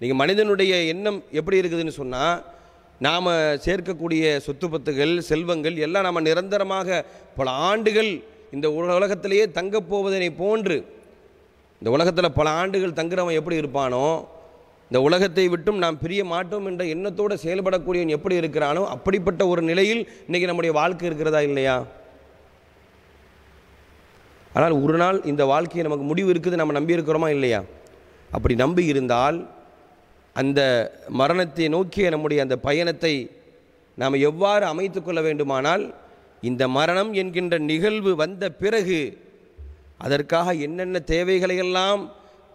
S1: நீங்கள் மனிதனுடைய எண்ணம் எப்படி இருக்குதுன்னு சொன்னால் நாம் சேர்க்கக்கூடிய சொத்து பத்துகள் செல்வங்கள் எல்லாம் நாம் நிரந்தரமாக பல ஆண்டுகள் இந்த உலகத்திலேயே தங்கப் போவதனை போன்று இந்த உலகத்தில் பல ஆண்டுகள் தங்குறவன் எப்படி இருப்பானோ இந்த உலகத்தை விட்டும் நாம் பிரிய மாட்டோம் என்ற எண்ணத்தோடு செயல்படக்கூடியவன் எப்படி இருக்கிறானோ அப்படிப்பட்ட ஒரு நிலையில் இன்றைக்கி நம்முடைய வாழ்க்கை இருக்கிறதா இல்லையா ஆனால் ஒரு நாள் இந்த வாழ்க்கையை நமக்கு முடிவு இருக்குது நம்ம நம்பி இல்லையா அப்படி நம்பி இருந்தால் அந்த மரணத்தை நோக்கிய நம்முடைய அந்த பயணத்தை நாம் எவ்வாறு அமைத்து கொள்ள வேண்டுமானால் இந்த மரணம் என்கின்ற நிகழ்வு வந்த பிறகு அதற்காக என்னென்ன தேவைகளையெல்லாம்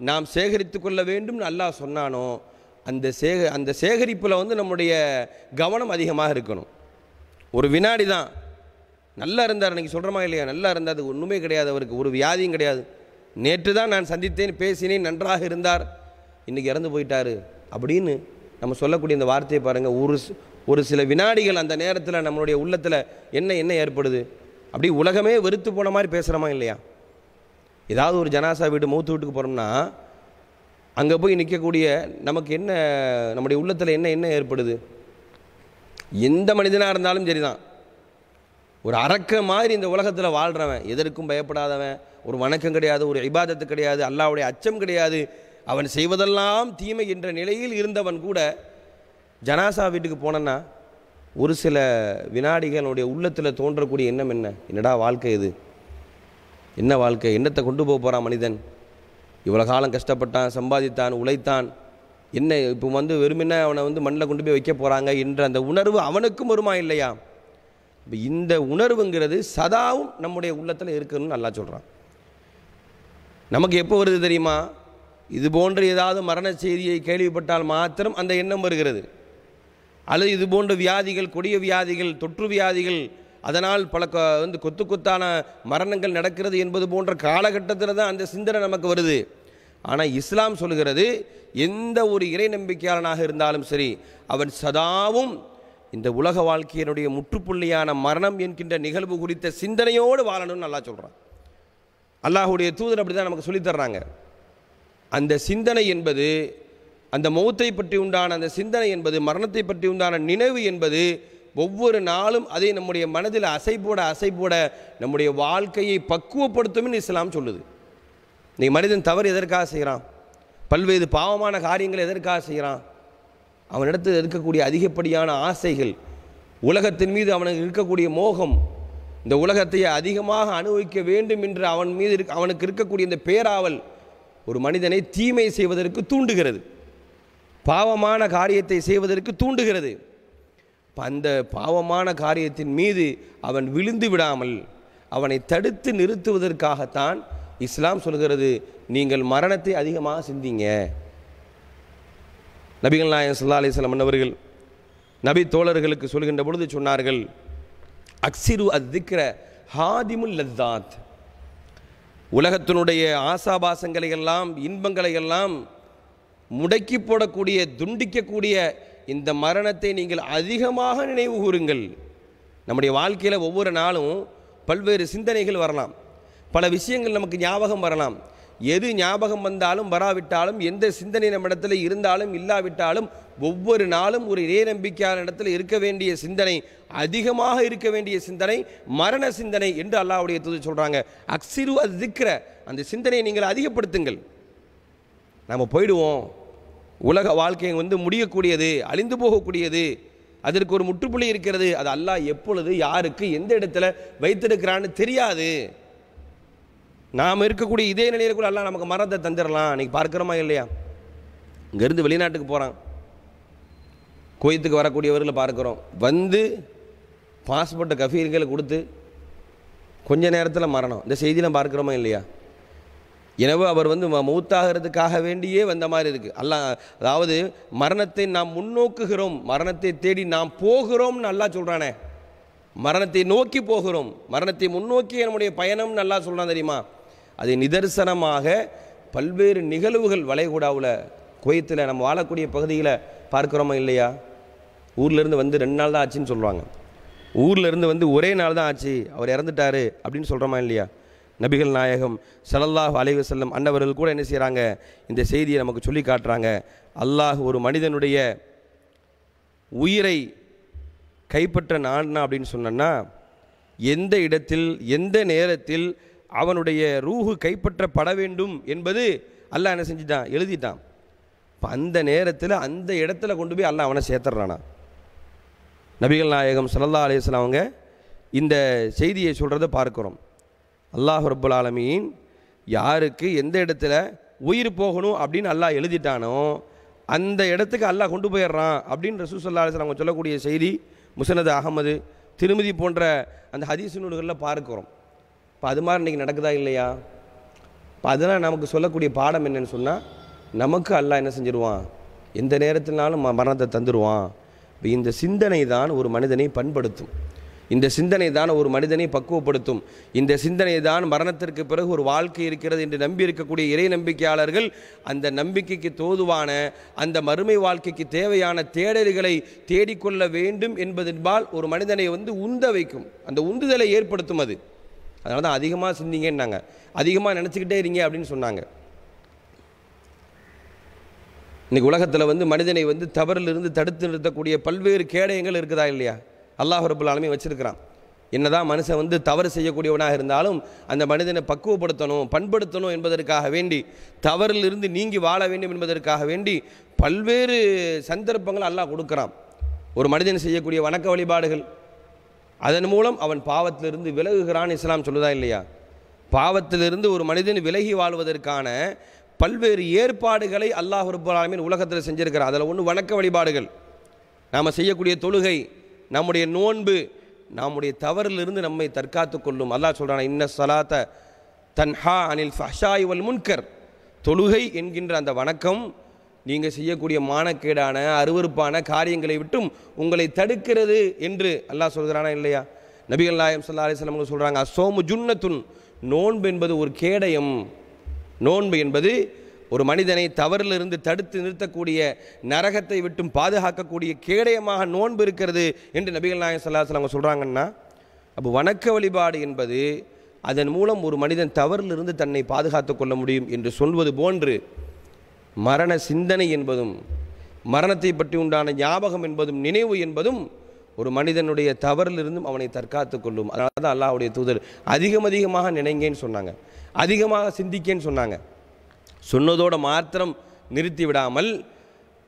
S1: நாம் சேகரித்து கொள்ள வேண்டும் நல்லா சொன்னானோ அந்த சேக அந்த சேகரிப்பில் வந்து நம்முடைய கவனம் அதிகமாக இருக்கணும் ஒரு வினாடி தான் நல்லா இருந்தார் அன்றைக்கி சொல்கிறோமா இல்லையா நல்லா இருந்தால் அது ஒன்றுமே கிடையாது அவருக்கு ஒரு வியாதியும் கிடையாது நேற்று தான் நான் சந்தித்தேன் பேசினேன் நன்றாக இருந்தார் இன்றைக்கி இறந்து போயிட்டார் அப்படின்னு நம்ம சொல்லக்கூடிய இந்த வார்த்தையை பாருங்கள் ஒரு ஒரு சில வினாடிகள் அந்த நேரத்தில் நம்மளுடைய உள்ளத்தில் என்ன என்ன ஏற்படுது அப்படி உலகமே வெறுத்து போன மாதிரி பேசுகிறோமா இல்லையா ஏதாவது ஒரு ஜனாசா வீடு மூத்து வீட்டுக்கு போகிறோம்னா அங்கே போய் நிற்கக்கூடிய நமக்கு என்ன நம்முடைய உள்ளத்தில் என்ன என்ன ஏற்படுது எந்த மனிதனாக இருந்தாலும் சரி தான் ஒரு அறக்க மாதிரி இந்த உலகத்தில் வாழ்கிறவன் எதற்கும் பயப்படாதவன் ஒரு வணக்கம் கிடையாது ஒரு இபாதத்து கிடையாது அல்லாவுடைய அச்சம் கிடையாது அவன் செய்வதெல்லாம் தீமை என்ற நிலையில் இருந்தவன் கூட ஜனாசா வீட்டுக்கு போனன்னா ஒரு சில வினாடிகளுடைய உள்ளத்தில் தோன்றக்கூடிய எண்ணம் என்ன என்னடா வாழ்க்கை இது என்ன வாழ்க்கை என்னத்தை கொண்டு போக போகிறான் மனிதன் இவ்வளோ காலம் கஷ்டப்பட்டான் சம்பாதித்தான் உழைத்தான் என்ன இப்போ வந்து வெறுமென அவனை வந்து மண்ணில் கொண்டு போய் வைக்க போகிறாங்க என்ற அந்த உணர்வு அவனுக்கும் வருமா இல்லையா இப்போ இந்த உணர்வுங்கிறது சதாவும் நம்முடைய உள்ளத்தில் இருக்கணும்னு நல்லா சொல்கிறான் நமக்கு எப்போ வருது தெரியுமா இது போன்ற ஏதாவது மரண செய்தியை கேள்விப்பட்டால் மாத்திரம் அந்த எண்ணம் வருகிறது அல்லது இது போன்ற வியாதிகள் கொடிய வியாதிகள் தொற்று வியாதிகள் அதனால் பல வந்து கொத்து கொத்தான மரணங்கள் நடக்கிறது என்பது போன்ற காலகட்டத்தில் தான் அந்த சிந்தனை நமக்கு வருது ஆனால் இஸ்லாம் சொல்கிறது எந்த ஒரு இறை நம்பிக்கையாளனாக இருந்தாலும் சரி அவன் சதாவும் இந்த உலக வாழ்க்கையினுடைய முற்றுப்புள்ளியான மரணம் என்கின்ற நிகழ்வு குறித்த சிந்தனையோடு வாழணும்னு நல்லா சொல்கிறான் அல்லாஹுடைய தூதர் அப்படி தான் நமக்கு சொல்லித்தர்றாங்க அந்த சிந்தனை என்பது அந்த மௌத்தை பற்றி உண்டான அந்த சிந்தனை என்பது மரணத்தை பற்றி உண்டான நினைவு என்பது ஒவ்வொரு நாளும் அதை நம்முடைய மனதில் அசை போட அசை போட நம்முடைய வாழ்க்கையை பக்குவப்படுத்தும்னு இஸ்லாம் சொல்லுது நீ மனிதன் தவறு எதற்காக செய்கிறான் பல்வேறு பாவமான காரியங்கள் எதற்காக செய்கிறான் அவனிடத்தில் இருக்கக்கூடிய அதிகப்படியான ஆசைகள் உலகத்தின் மீது அவனுக்கு இருக்கக்கூடிய மோகம் இந்த உலகத்தை அதிகமாக அனுபவிக்க வேண்டும் என்று அவன் மீது இருக்க அவனுக்கு இருக்கக்கூடிய இந்த பேராவல் ஒரு மனிதனை தீமை செய்வதற்கு தூண்டுகிறது பாவமான காரியத்தை செய்வதற்கு தூண்டுகிறது அந்த பாவமான காரியத்தின் மீது அவன் விழுந்து விடாமல் அவனை தடுத்து நிறுத்துவதற்காகத்தான் இஸ்லாம் சொல்கிறது நீங்கள் மரணத்தை அதிகமாக சிந்திங்க நபிகள் நாயன் சல்லா அலிஸ்லாம் அவர்கள் நபி தோழர்களுக்கு சொல்கின்ற பொழுது சொன்னார்கள் அக்சிரு அத்திக்கிற ஹாதிமுல் லத்தாத் உலகத்தினுடைய ஆசாபாசங்களை எல்லாம் இன்பங்களை எல்லாம் முடக்கி போடக்கூடிய துண்டிக்கக்கூடிய இந்த மரணத்தை நீங்கள் அதிகமாக நினைவு கூறுங்கள் நம்முடைய வாழ்க்கையில் ஒவ்வொரு நாளும் பல்வேறு சிந்தனைகள் வரலாம் பல விஷயங்கள் நமக்கு ஞாபகம் வரலாம் எது ஞாபகம் வந்தாலும் வராவிட்டாலும் எந்த சிந்தனை நம்மிடத்தில் இருந்தாலும் இல்லாவிட்டாலும் ஒவ்வொரு நாளும் ஒரு இறை நம்பிக்கையான இடத்துல இருக்க வேண்டிய சிந்தனை அதிகமாக இருக்க வேண்டிய சிந்தனை மரண சிந்தனை என்று அல்லாவுடைய தூது சொல்கிறாங்க அக்சிறு அது திக்கிற அந்த சிந்தனையை நீங்கள் அதிகப்படுத்துங்கள் நம்ம போயிடுவோம் உலக வாழ்க்கை வந்து முடியக்கூடியது அழிந்து போகக்கூடியது அதற்கு ஒரு முற்றுப்புள்ளி இருக்கிறது அது அல்லாஹ் எப்பொழுது யாருக்கு எந்த இடத்துல வைத்திருக்கிறான்னு தெரியாது நாம் இருக்கக்கூடிய இதே நிலையில் கூட எல்லாம் நமக்கு மரத்தை தந்துடலாம் அன்றைக்கி பார்க்குறோமா இல்லையா இங்கேருந்து வெளிநாட்டுக்கு போகிறான் கோயத்துக்கு வரக்கூடியவர்களை பார்க்குறோம் வந்து பாஸ்போர்ட்டை கஃபீர்களை கொடுத்து கொஞ்ச நேரத்தில் மரணம் இந்த செய்தியெலாம் பார்க்குறோமா இல்லையா எனவே அவர் வந்து மூத்தாகிறதுக்காக வேண்டியே வந்த மாதிரி இருக்குது அல்ல அதாவது மரணத்தை நாம் முன்னோக்குகிறோம் மரணத்தை தேடி நாம் போகிறோம்னு நல்லா சொல்கிறானே மரணத்தை நோக்கி போகிறோம் மரணத்தை முன்னோக்கி நம்முடைய பயணம் நல்லா சொல்கிறான் தெரியுமா அது நிதர்சனமாக பல்வேறு நிகழ்வுகள் வளைகுடாவில் குவைத்தில் நம்ம வாழக்கூடிய பகுதியில் பார்க்குறோமா இல்லையா ஊர்லேருந்து வந்து ரெண்டு நாள் தான் ஆச்சுன்னு சொல்கிறாங்க ஊர்லேருந்து வந்து ஒரே நாள் தான் ஆச்சு அவர் இறந்துட்டாரு அப்படின்னு சொல்கிறோமா இல்லையா நபிகள் நாயகம் சலல்லாஹ் அலைவு செல்லம் அன்னவர்கள் கூட என்ன செய்கிறாங்க இந்த செய்தியை நமக்கு சொல்லி காட்டுறாங்க அல்லாஹ் ஒரு மனிதனுடைய உயிரை கைப்பற்ற நான்னா அப்படின்னு சொன்னன்னா எந்த இடத்தில் எந்த நேரத்தில் அவனுடைய ரூஹு கைப்பற்றப்பட வேண்டும் என்பது அல்லாஹ் என்ன செஞ்சுட்டான் எழுதிட்டான் இப்போ அந்த நேரத்தில் அந்த இடத்துல கொண்டு போய் அல்லாஹ் அவனை சேர்த்துட்றானா நபிகள் நாயகம் சலல்லா அலையம் அவங்க இந்த செய்தியை சொல்கிறத பார்க்குறோம் அல்லாஹ் ரபுல் ஆலமீன் யாருக்கு எந்த இடத்துல உயிர் போகணும் அப்படின்னு அல்லாஹ் எழுதிட்டானோ அந்த இடத்துக்கு அல்லாஹ் கொண்டு போயிடுறான் அப்படின்னு ரசூ சொல்லா அவங்க சொல்லக்கூடிய செய்தி முசனது அகமது திருமதி போன்ற அந்த ஹதீஸ் நூல்களில் பார்க்குறோம் இப்போ அது மாதிரி இன்றைக்கி நடக்குதா இல்லையா இப்போ அதெல்லாம் நமக்கு சொல்லக்கூடிய பாடம் என்னென்னு சொன்னால் நமக்கு அல்லாஹ் என்ன செஞ்சிருவான் எந்த நேரத்தினாலும் மரணத்தை தந்துடுவான் இந்த சிந்தனை தான் ஒரு மனிதனை பண்படுத்தும் இந்த சிந்தனை தான் ஒரு மனிதனை பக்குவப்படுத்தும் இந்த சிந்தனை தான் மரணத்திற்கு பிறகு ஒரு வாழ்க்கை இருக்கிறது என்று நம்பி இருக்கக்கூடிய இறை நம்பிக்கையாளர்கள் அந்த நம்பிக்கைக்கு தோதுவான அந்த மறுமை வாழ்க்கைக்கு தேவையான தேடல்களை தேடிக்கொள்ள வேண்டும் என்பதன்பால் ஒரு மனிதனை வந்து உந்த வைக்கும் அந்த உந்துதலை ஏற்படுத்தும் அது அதனால தான் அதிகமாக சிந்திங்கன்னாங்க அதிகமாக நினச்சிக்கிட்டே இருங்க அப்படின்னு சொன்னாங்க இன்றைக்கி உலகத்தில் வந்து மனிதனை வந்து தவறிலிருந்து தடுத்து நிறுத்தக்கூடிய பல்வேறு கேடயங்கள் இருக்குதா இல்லையா அல்லாஹ் ரபுல் ஆலமே வச்சுருக்கிறான் என்னதான் மனுஷன் வந்து தவறு செய்யக்கூடியவனாக இருந்தாலும் அந்த மனிதனை பக்குவப்படுத்தணும் பண்படுத்தணும் என்பதற்காக வேண்டி தவறிலிருந்து நீங்கி வாழ வேண்டும் என்பதற்காக வேண்டி பல்வேறு சந்தர்ப்பங்கள் அல்லாஹ் கொடுக்குறான் ஒரு மனிதன் செய்யக்கூடிய வணக்க வழிபாடுகள் அதன் மூலம் அவன் பாவத்திலிருந்து விலகுகிறான் இஸ்லாம் சொல்லுதா இல்லையா பாவத்திலிருந்து ஒரு மனிதன் விலகி வாழ்வதற்கான பல்வேறு ஏற்பாடுகளை அல்லாஹ் ஒரு உலகத்தில் செஞ்சுருக்கிறான் அதில் ஒன்று வணக்க வழிபாடுகள் நாம் செய்யக்கூடிய தொழுகை நம்முடைய நோன்பு நம்முடைய தவறிலிருந்து நம்மை தற்காத்து கொள்ளும் அல்லாஹ் சொல்கிறான் இன்ன சலாத்த தன்ஹா அனில் ஃபஹாய் வல் முன்கர் தொழுகை என்கின்ற அந்த வணக்கம் நீங்கள் செய்யக்கூடிய மானக்கேடான அருவறுப்பான காரியங்களை விட்டும் உங்களை தடுக்கிறது என்று அல்லாஹ் சொல்கிறானா இல்லையா நபிகள் நாயம் சல்லா அலிஸ்லாம் சொல்கிறாங்க அசோமு ஜுன்னத்துன் நோன்பு என்பது ஒரு கேடயம் நோன்பு என்பது ஒரு மனிதனை தவறிலிருந்து தடுத்து நிறுத்தக்கூடிய நரகத்தை விட்டும் பாதுகாக்கக்கூடிய கேடயமாக நோன்பு இருக்கிறது என்று நபிகள் நாயகம் சல்லாசல் அவங்க சொல்கிறாங்கன்னா அப்போ வணக்க வழிபாடு என்பது அதன் மூலம் ஒரு மனிதன் தவறிலிருந்து தன்னை பாதுகாத்து கொள்ள முடியும் என்று சொல்வது போன்று மரண சிந்தனை என்பதும் மரணத்தை பற்றி உண்டான ஞாபகம் என்பதும் நினைவு என்பதும் ஒரு மனிதனுடைய தவறிலிருந்தும் அவனை தற்காத்து கொள்ளும் அதனால தான் அல்லாஹுடைய தூதர் அதிகம் அதிகமாக நினைங்கன்னு சொன்னாங்க அதிகமாக சிந்திக்கேன்னு சொன்னாங்க சொன்னதோடு மாத்திரம் நிறுத்திவிடாமல்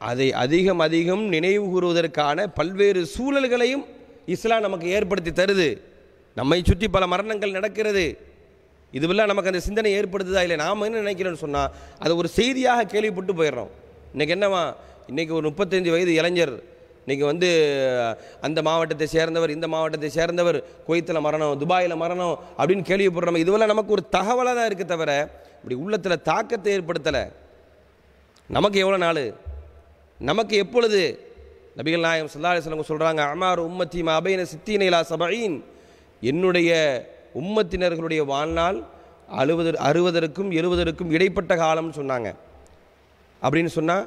S1: அதை அதிகம் அதிகம் நினைவு கூறுவதற்கான பல்வேறு சூழல்களையும் இஸ்லாம் நமக்கு ஏற்படுத்தி தருது நம்மை சுற்றி பல மரணங்கள் நடக்கிறது இதுவெல்லாம் நமக்கு அந்த சிந்தனை ஏற்படுத்துதா இல்லை நாம் என்ன நினைக்கிறோன்னு சொன்னால் அதை ஒரு செய்தியாக கேள்விப்பட்டு போயிடுறோம் இன்றைக்கி என்னவா இன்றைக்கி ஒரு முப்பத்தஞ்சு வயது இளைஞர் நீங்கள் வந்து அந்த மாவட்டத்தை சேர்ந்தவர் இந்த மாவட்டத்தை சேர்ந்தவர் குவைத்தில் மரணம் துபாயில் மரணம் அப்படின்னு கேள்விப்படுறோம் இதுவெல்லாம் நமக்கு ஒரு தகவலாக தான் இருக்குது தவிர இப்படி உள்ளத்தில் தாக்கத்தை ஏற்படுத்தலை நமக்கு எவ்வளோ நாள் நமக்கு எப்பொழுது நபிகள் நாயம் சல்லாஹிஸ்லங்க சொல்கிறாங்க அமார் உம்மத்தி அபைன சித்தீனா சபையின் என்னுடைய உம்மத்தினர்களுடைய வாழ்நாள் அழுவது அறுபதற்கும் எழுபதற்கும் இடைப்பட்ட காலம்னு சொன்னாங்க அப்படின்னு சொன்னால்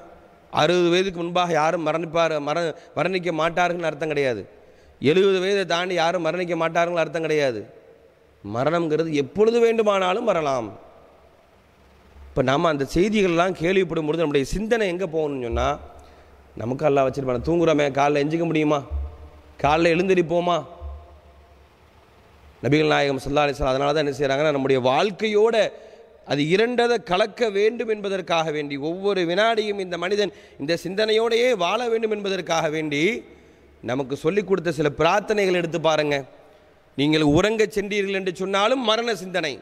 S1: அறுபது வயதுக்கு முன்பாக யாரும் மரணிப்பார் மர மரணிக்க மாட்டார்கள் அர்த்தம் கிடையாது எழுபது வயதை தாண்டி யாரும் மரணிக்க மாட்டார்கள் அர்த்தம் கிடையாது மரணங்கிறது எப்பொழுது வேண்டுமானாலும் வரலாம் இப்போ நாம் அந்த செய்திகள்லாம் கேள்விப்படும் பொழுது நம்முடைய சிந்தனை எங்கே போகணும்னு சொன்னால் நமக்கு எல்லாம் வச்சுருப்பாங்க தூங்குறோமே காலைல எஞ்சிக்க முடியுமா காலைல எழுந்திருப்போமா நபிகள் நாயகம் சொல்லாலே சார் அதனால தான் என்ன செய்கிறாங்கன்னா நம்முடைய வாழ்க்கையோட அது இரண்டதை கலக்க வேண்டும் என்பதற்காக வேண்டி ஒவ்வொரு வினாடியும் இந்த மனிதன் இந்த சிந்தனையோடையே வாழ வேண்டும் என்பதற்காக வேண்டி நமக்கு சொல்லிக் கொடுத்த சில பிரார்த்தனைகள் எடுத்து பாருங்கள் நீங்கள் உறங்க சென்றீர்கள் என்று சொன்னாலும் மரண சிந்தனை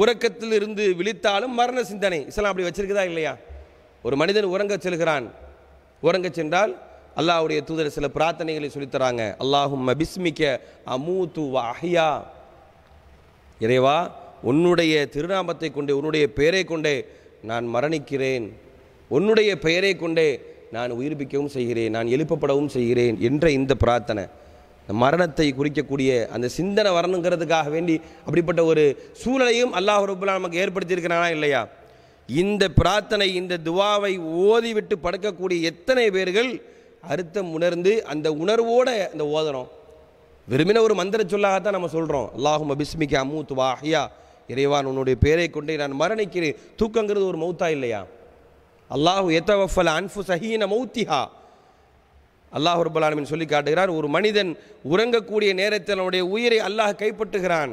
S1: உறக்கத்தில் இருந்து விழித்தாலும் மரண சிந்தனை இஸ்லாம் அப்படி வச்சிருக்குதா இல்லையா ஒரு மனிதன் உறங்க செல்கிறான் உறங்க சென்றால் அல்லாஹுடைய தூதர் சில பிரார்த்தனைகளை சொல்லித்தராங்க அல்லாஹும் பிஸ்மிக்க அமூத்து அஹியா இறைவா உன்னுடைய திருநாமத்தை கொண்டே உன்னுடைய பெயரை கொண்டே நான் மரணிக்கிறேன் உன்னுடைய பெயரை கொண்டே நான் உயிர்ப்பிக்கவும் செய்கிறேன் நான் எழுப்பப்படவும் செய்கிறேன் என்ற இந்த பிரார்த்தனை மரணத்தை குறிக்கக்கூடிய அந்த சிந்தனை வரணுங்கிறதுக்காக வேண்டி அப்படிப்பட்ட ஒரு சூழலையும் அல்லாஹ் ரூபா நமக்கு ஏற்படுத்தியிருக்கிறானா இல்லையா இந்த பிரார்த்தனை இந்த துவாவை ஓதிவிட்டு படுக்கக்கூடிய எத்தனை பேர்கள் அறுத்தம் உணர்ந்து அந்த உணர்வோடு அந்த ஓதனும் விரும்பின ஒரு மந்திர சொல்லாகத்தான் நம்ம சொல்கிறோம் அல்லாஹும் பிஸ்மிகா அமுத்துவா ஐயா இறைவான் உன்னுடைய பேரை கொண்டே நான் மரணிக்கிறேன் தூக்கங்கிறது ஒரு மௌத்தா இல்லையா அல்லாஹு எத்தவஃபல் அன்பு சஹீன மௌத்திஹா அல்லாஹ் ரபுல்லாலமின் சொல்லி காட்டுகிறார் ஒரு மனிதன் உறங்கக்கூடிய நேரத்தில் அவனுடைய உயிரை அல்லாஹ் கைப்பற்றுகிறான்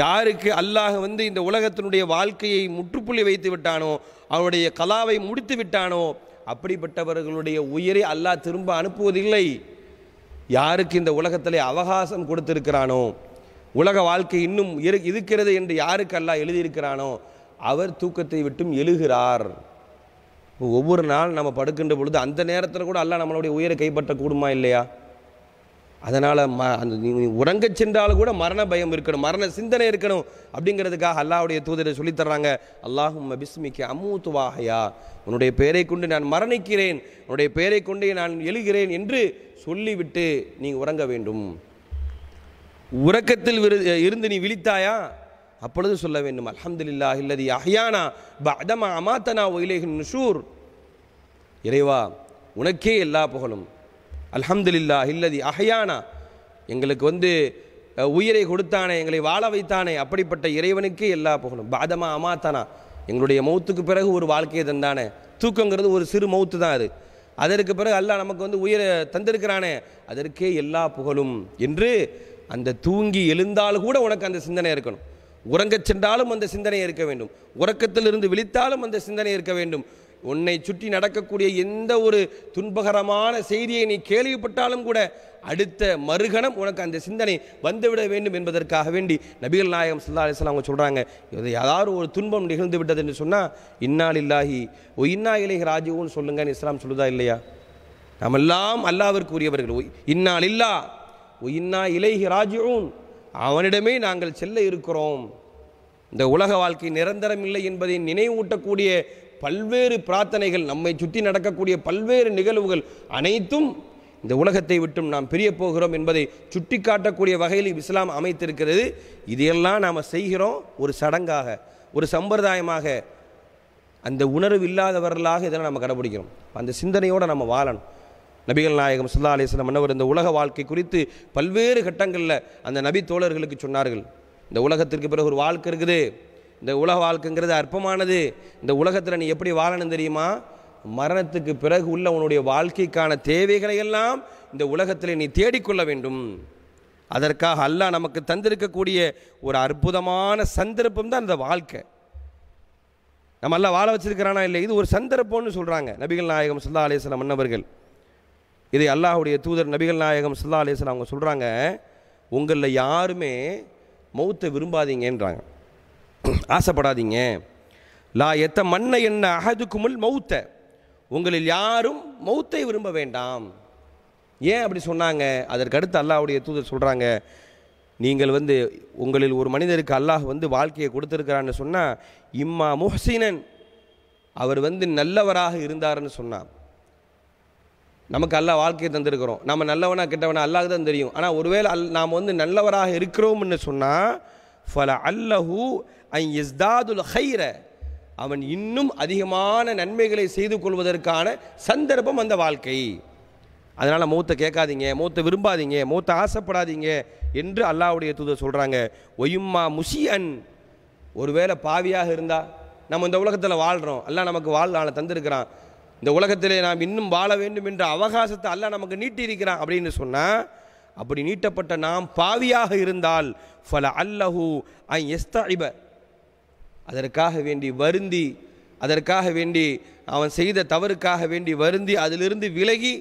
S1: யாருக்கு அல்லாஹ் வந்து இந்த உலகத்தினுடைய வாழ்க்கையை முற்றுப்புள்ளி வைத்து விட்டானோ அவனுடைய கலாவை முடித்து விட்டானோ அப்படிப்பட்டவர்களுடைய உயிரை அல்லாஹ் திரும்ப அனுப்புவதில்லை யாருக்கு இந்த உலகத்திலே அவகாசம் கொடுத்திருக்கிறானோ உலக வாழ்க்கை இன்னும் இருக்கிறது என்று யாருக்கு அல்லா எழுதியிருக்கிறானோ அவர் தூக்கத்தை விட்டும் எழுகிறார் ஒவ்வொரு நாள் நம்ம படுக்கின்ற பொழுது அந்த நேரத்தில் கூட அல்லா நம்மளுடைய உயிரை கைப்பற்ற கூடுமா இல்லையா அதனால் ம அந்த உறங்க சென்றாலும் கூட மரண பயம் இருக்கணும் மரண சிந்தனை இருக்கணும் அப்படிங்கிறதுக்காக அல்லாவுடைய தூதரை சொல்லித்தர்றாங்க அல்லாஹும் பிஸ்மிக்கு வாகையா உன்னுடைய பெயரை கொண்டு நான் மரணிக்கிறேன் உன்னுடைய பெயரை கொண்டே நான் எழுகிறேன் என்று சொல்லிவிட்டு நீங்கள் உறங்க வேண்டும் உறக்கத்தில் இருந்து நீ விழித்தாயா அப்பொழுது சொல்ல வேண்டும் அலமதுல்லா இல்லதி அஹியானா பதமா அமாத்தனா ஒயிலேகின் நுஷூர் இறைவா உனக்கே எல்லா புகழும் அல்ஹம்துலில்லா இல்லதி அஹயானா எங்களுக்கு வந்து உயிரை கொடுத்தானே எங்களை வாழ வைத்தானே அப்படிப்பட்ட இறைவனுக்கே எல்லா புகழும் பாதமா அமாத்தானா எங்களுடைய மௌத்துக்கு பிறகு ஒரு வாழ்க்கையை தந்தானே தூக்கங்கிறது ஒரு சிறு மௌத்து தான் அது அதற்கு பிறகு அல்லாஹ் நமக்கு வந்து உயிரை தந்திருக்கிறானே அதற்கே எல்லா புகழும் என்று அந்த தூங்கி எழுந்தால் கூட உனக்கு அந்த சிந்தனை இருக்கணும் உறங்கச் சென்றாலும் அந்த சிந்தனை இருக்க வேண்டும் உறக்கத்திலிருந்து விழித்தாலும் அந்த சிந்தனை இருக்க வேண்டும் உன்னை சுற்றி நடக்கக்கூடிய எந்த ஒரு துன்பகரமான செய்தியை நீ கேள்விப்பட்டாலும் கூட அடுத்த மறுகணம் உனக்கு அந்த சிந்தனை வந்துவிட வேண்டும் என்பதற்காக வேண்டி நபிகள் நாயகம் சல்லா அலிஸ்லாம் அவங்க சொல்கிறாங்க இது ஒரு துன்பம் நிகழ்ந்து விட்டது என்று சொன்னால் இன்னால் இல்லாகி ஓ இன்னா இலேஹி ராஜுவும் சொல்லுங்கன்னு இஸ்லாம் சொல்லுதா இல்லையா நாமெல்லாம் அல்லாவிற்கு உரியவர்கள் இன்னால் இல்லா உயின்னா இலைகி ராஜியூன் அவனிடமே நாங்கள் செல்ல இருக்கிறோம் இந்த உலக வாழ்க்கை நிரந்தரம் இல்லை என்பதை நினைவூட்டக்கூடிய பல்வேறு பிரார்த்தனைகள் நம்மை சுற்றி நடக்கக்கூடிய பல்வேறு நிகழ்வுகள் அனைத்தும் இந்த உலகத்தை விட்டும் நாம் பிரிய போகிறோம் என்பதை சுட்டி காட்டக்கூடிய வகையில் இஸ்லாம் அமைத்திருக்கிறது இதையெல்லாம் நாம் செய்கிறோம் ஒரு சடங்காக ஒரு சம்பிரதாயமாக அந்த உணர்வு இல்லாதவர்களாக இதெல்லாம் நம்ம கடைபிடிக்கிறோம் அந்த சிந்தனையோடு நம்ம வாழணும் நபிகள் நாயகம் சுல்லா அலிஸ்லாம் அன்னவர் இந்த உலக வாழ்க்கை குறித்து பல்வேறு கட்டங்களில் அந்த நபி தோழர்களுக்கு சொன்னார்கள் இந்த உலகத்திற்கு பிறகு ஒரு வாழ்க்கை இருக்குது இந்த உலக வாழ்க்கைங்கிறது அற்பமானது இந்த உலகத்தில் நீ எப்படி வாழணும் தெரியுமா மரணத்துக்கு பிறகு உள்ள உன்னுடைய வாழ்க்கைக்கான தேவைகளை எல்லாம் இந்த உலகத்தில் நீ தேடிக்கொள்ள வேண்டும் அதற்காக அல்லாஹ் நமக்கு தந்திருக்கக்கூடிய ஒரு அற்புதமான சந்தர்ப்பம் தான் இந்த வாழ்க்கை நம்ம எல்லாம் வாழ வச்சிருக்கிறானா இல்லை இது ஒரு சந்தர்ப்பம்னு சொல்கிறாங்க நபிகள் நாயகம் சுல்லா அலிஸ்லாம் மன்னவர்கள் இதை அல்லாஹுடைய தூதர் நபிகள் நாயகம் சுல்லா அலேசன் அவங்க சொல்கிறாங்க உங்களில் யாருமே மௌத்தை விரும்பாதீங்கன்றாங்க ஆசைப்படாதீங்க லா எத்த மண்ணை என்ன அகதுக்குமுல் மௌத்த உங்களில் யாரும் மௌத்தை விரும்ப வேண்டாம் ஏன் அப்படி சொன்னாங்க அதற்கடுத்து அல்லாஹுடைய தூதர் சொல்கிறாங்க நீங்கள் வந்து உங்களில் ஒரு மனிதருக்கு அல்லாஹ் வந்து வாழ்க்கையை கொடுத்துருக்கிறான்னு சொன்னால் இம்மா முஹசீனன் அவர் வந்து நல்லவராக இருந்தார்னு சொன்னான் நமக்கு அல்ல வாழ்க்கையை தந்திருக்கிறோம் நம்ம நல்லவனா கெட்டவனா அல்லாஹ் தான் தெரியும் ஆனால் ஒருவேளை அல் நாம் வந்து நல்லவராக இருக்கிறோம்னு சொன்னால் ஃபல அல்லஹூ ஐ இஸ்தாதுல் ஹைர அவன் இன்னும் அதிகமான நன்மைகளை செய்து கொள்வதற்கான சந்தர்ப்பம் அந்த வாழ்க்கை அதனால் மூத்த கேட்காதீங்க மூத்த விரும்பாதீங்க மூத்த ஆசைப்படாதீங்க என்று அல்லாவுடைய தூதர் சொல்கிறாங்க ஒயும்மா முஷியன் ஒருவேளை பாவியாக இருந்தால் நம்ம இந்த உலகத்தில் வாழ்கிறோம் எல்லாம் நமக்கு வாழ்நாளை தந்திருக்கிறான் இந்த உலகத்திலே நாம் இன்னும் வாழ வேண்டும் என்ற அவகாசத்தை அல்ல நமக்கு நீட்டியிருக்கிறான் அப்படின்னு சொன்னால் அப்படி நீட்டப்பட்ட நாம் பாவியாக இருந்தால் ஃபல அல்லஹு ஐ எஸ்தாயிப அதற்காக வேண்டி வருந்தி அதற்காக வேண்டி அவன் செய்த தவறுக்காக வேண்டி வருந்தி அதிலிருந்து விலகி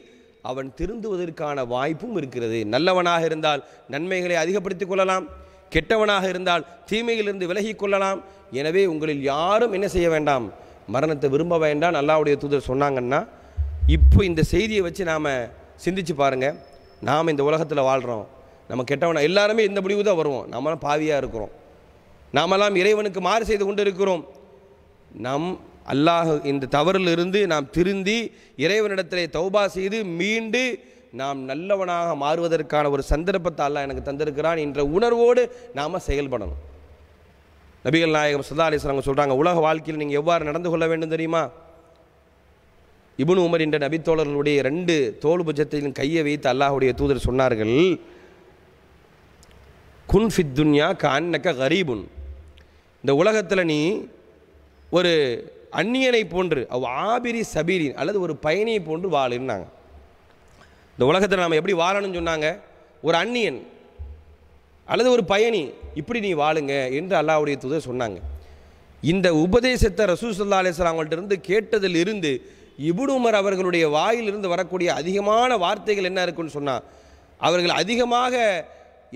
S1: அவன் திருந்துவதற்கான வாய்ப்பும் இருக்கிறது நல்லவனாக இருந்தால் நன்மைகளை அதிகப்படுத்திக் கொள்ளலாம் கெட்டவனாக இருந்தால் தீமையிலிருந்து விலகி கொள்ளலாம் எனவே உங்களில் யாரும் என்ன செய்ய வேண்டாம் மரணத்தை விரும்ப வேண்டாம் நல்லாவுடைய தூதர் சொன்னாங்கன்னா இப்போ இந்த செய்தியை வச்சு நாம் சிந்திச்சு பாருங்கள் நாம் இந்த உலகத்தில் வாழ்கிறோம் நம்ம கெட்டவன எல்லாருமே இந்த முடிவு தான் வருவோம் நம்மளாம் பாவியாக இருக்கிறோம் நாமெல்லாம் இறைவனுக்கு மாறு செய்து கொண்டு இருக்கிறோம் நம் அல்லாஹ் இந்த தவறிலிருந்து நாம் திருந்தி இறைவனிடத்தில் தௌபா செய்து மீண்டு நாம் நல்லவனாக மாறுவதற்கான ஒரு சந்தர்ப்பத்தை அல்லாஹ் எனக்கு தந்திருக்கிறான் என்ற உணர்வோடு நாம் செயல்படணும் நபிகள் நாயகம் சதா அலிஸ்லாங்க சொல்கிறாங்க உலக வாழ்க்கையில் நீங்கள் எவ்வாறு நடந்து கொள்ள வேண்டும் தெரியுமா இபுன் உமர் என்ற நபித்தோழர்களுடைய ரெண்டு தோல் புஜத்திலும் கையை வைத்து அல்லாஹுடைய தூதர் சொன்னார்கள் குன் ஃபித் துன்யா கண்ணக்க கரீபுன் இந்த உலகத்தில் நீ ஒரு அந்நியனை போன்று அவ் ஆபிரி சபீரின் அல்லது ஒரு பயணியை போன்று வாழுன்னாங்க இந்த உலகத்தில் நாம் எப்படி வாழணும்னு சொன்னாங்க ஒரு அந்நியன் அல்லது ஒரு பயணி இப்படி நீ வாழுங்க என்று அல்லாவுடைய தூதர் சொன்னாங்க இந்த உபதேசத்தை ரசூசல்லா அவங்கள்ட்ட இருந்து கேட்டதில் இருந்து இபுடுமர் அவர்களுடைய வாயிலிருந்து வரக்கூடிய அதிகமான வார்த்தைகள் என்ன இருக்குன்னு சொன்னால் அவர்கள் அதிகமாக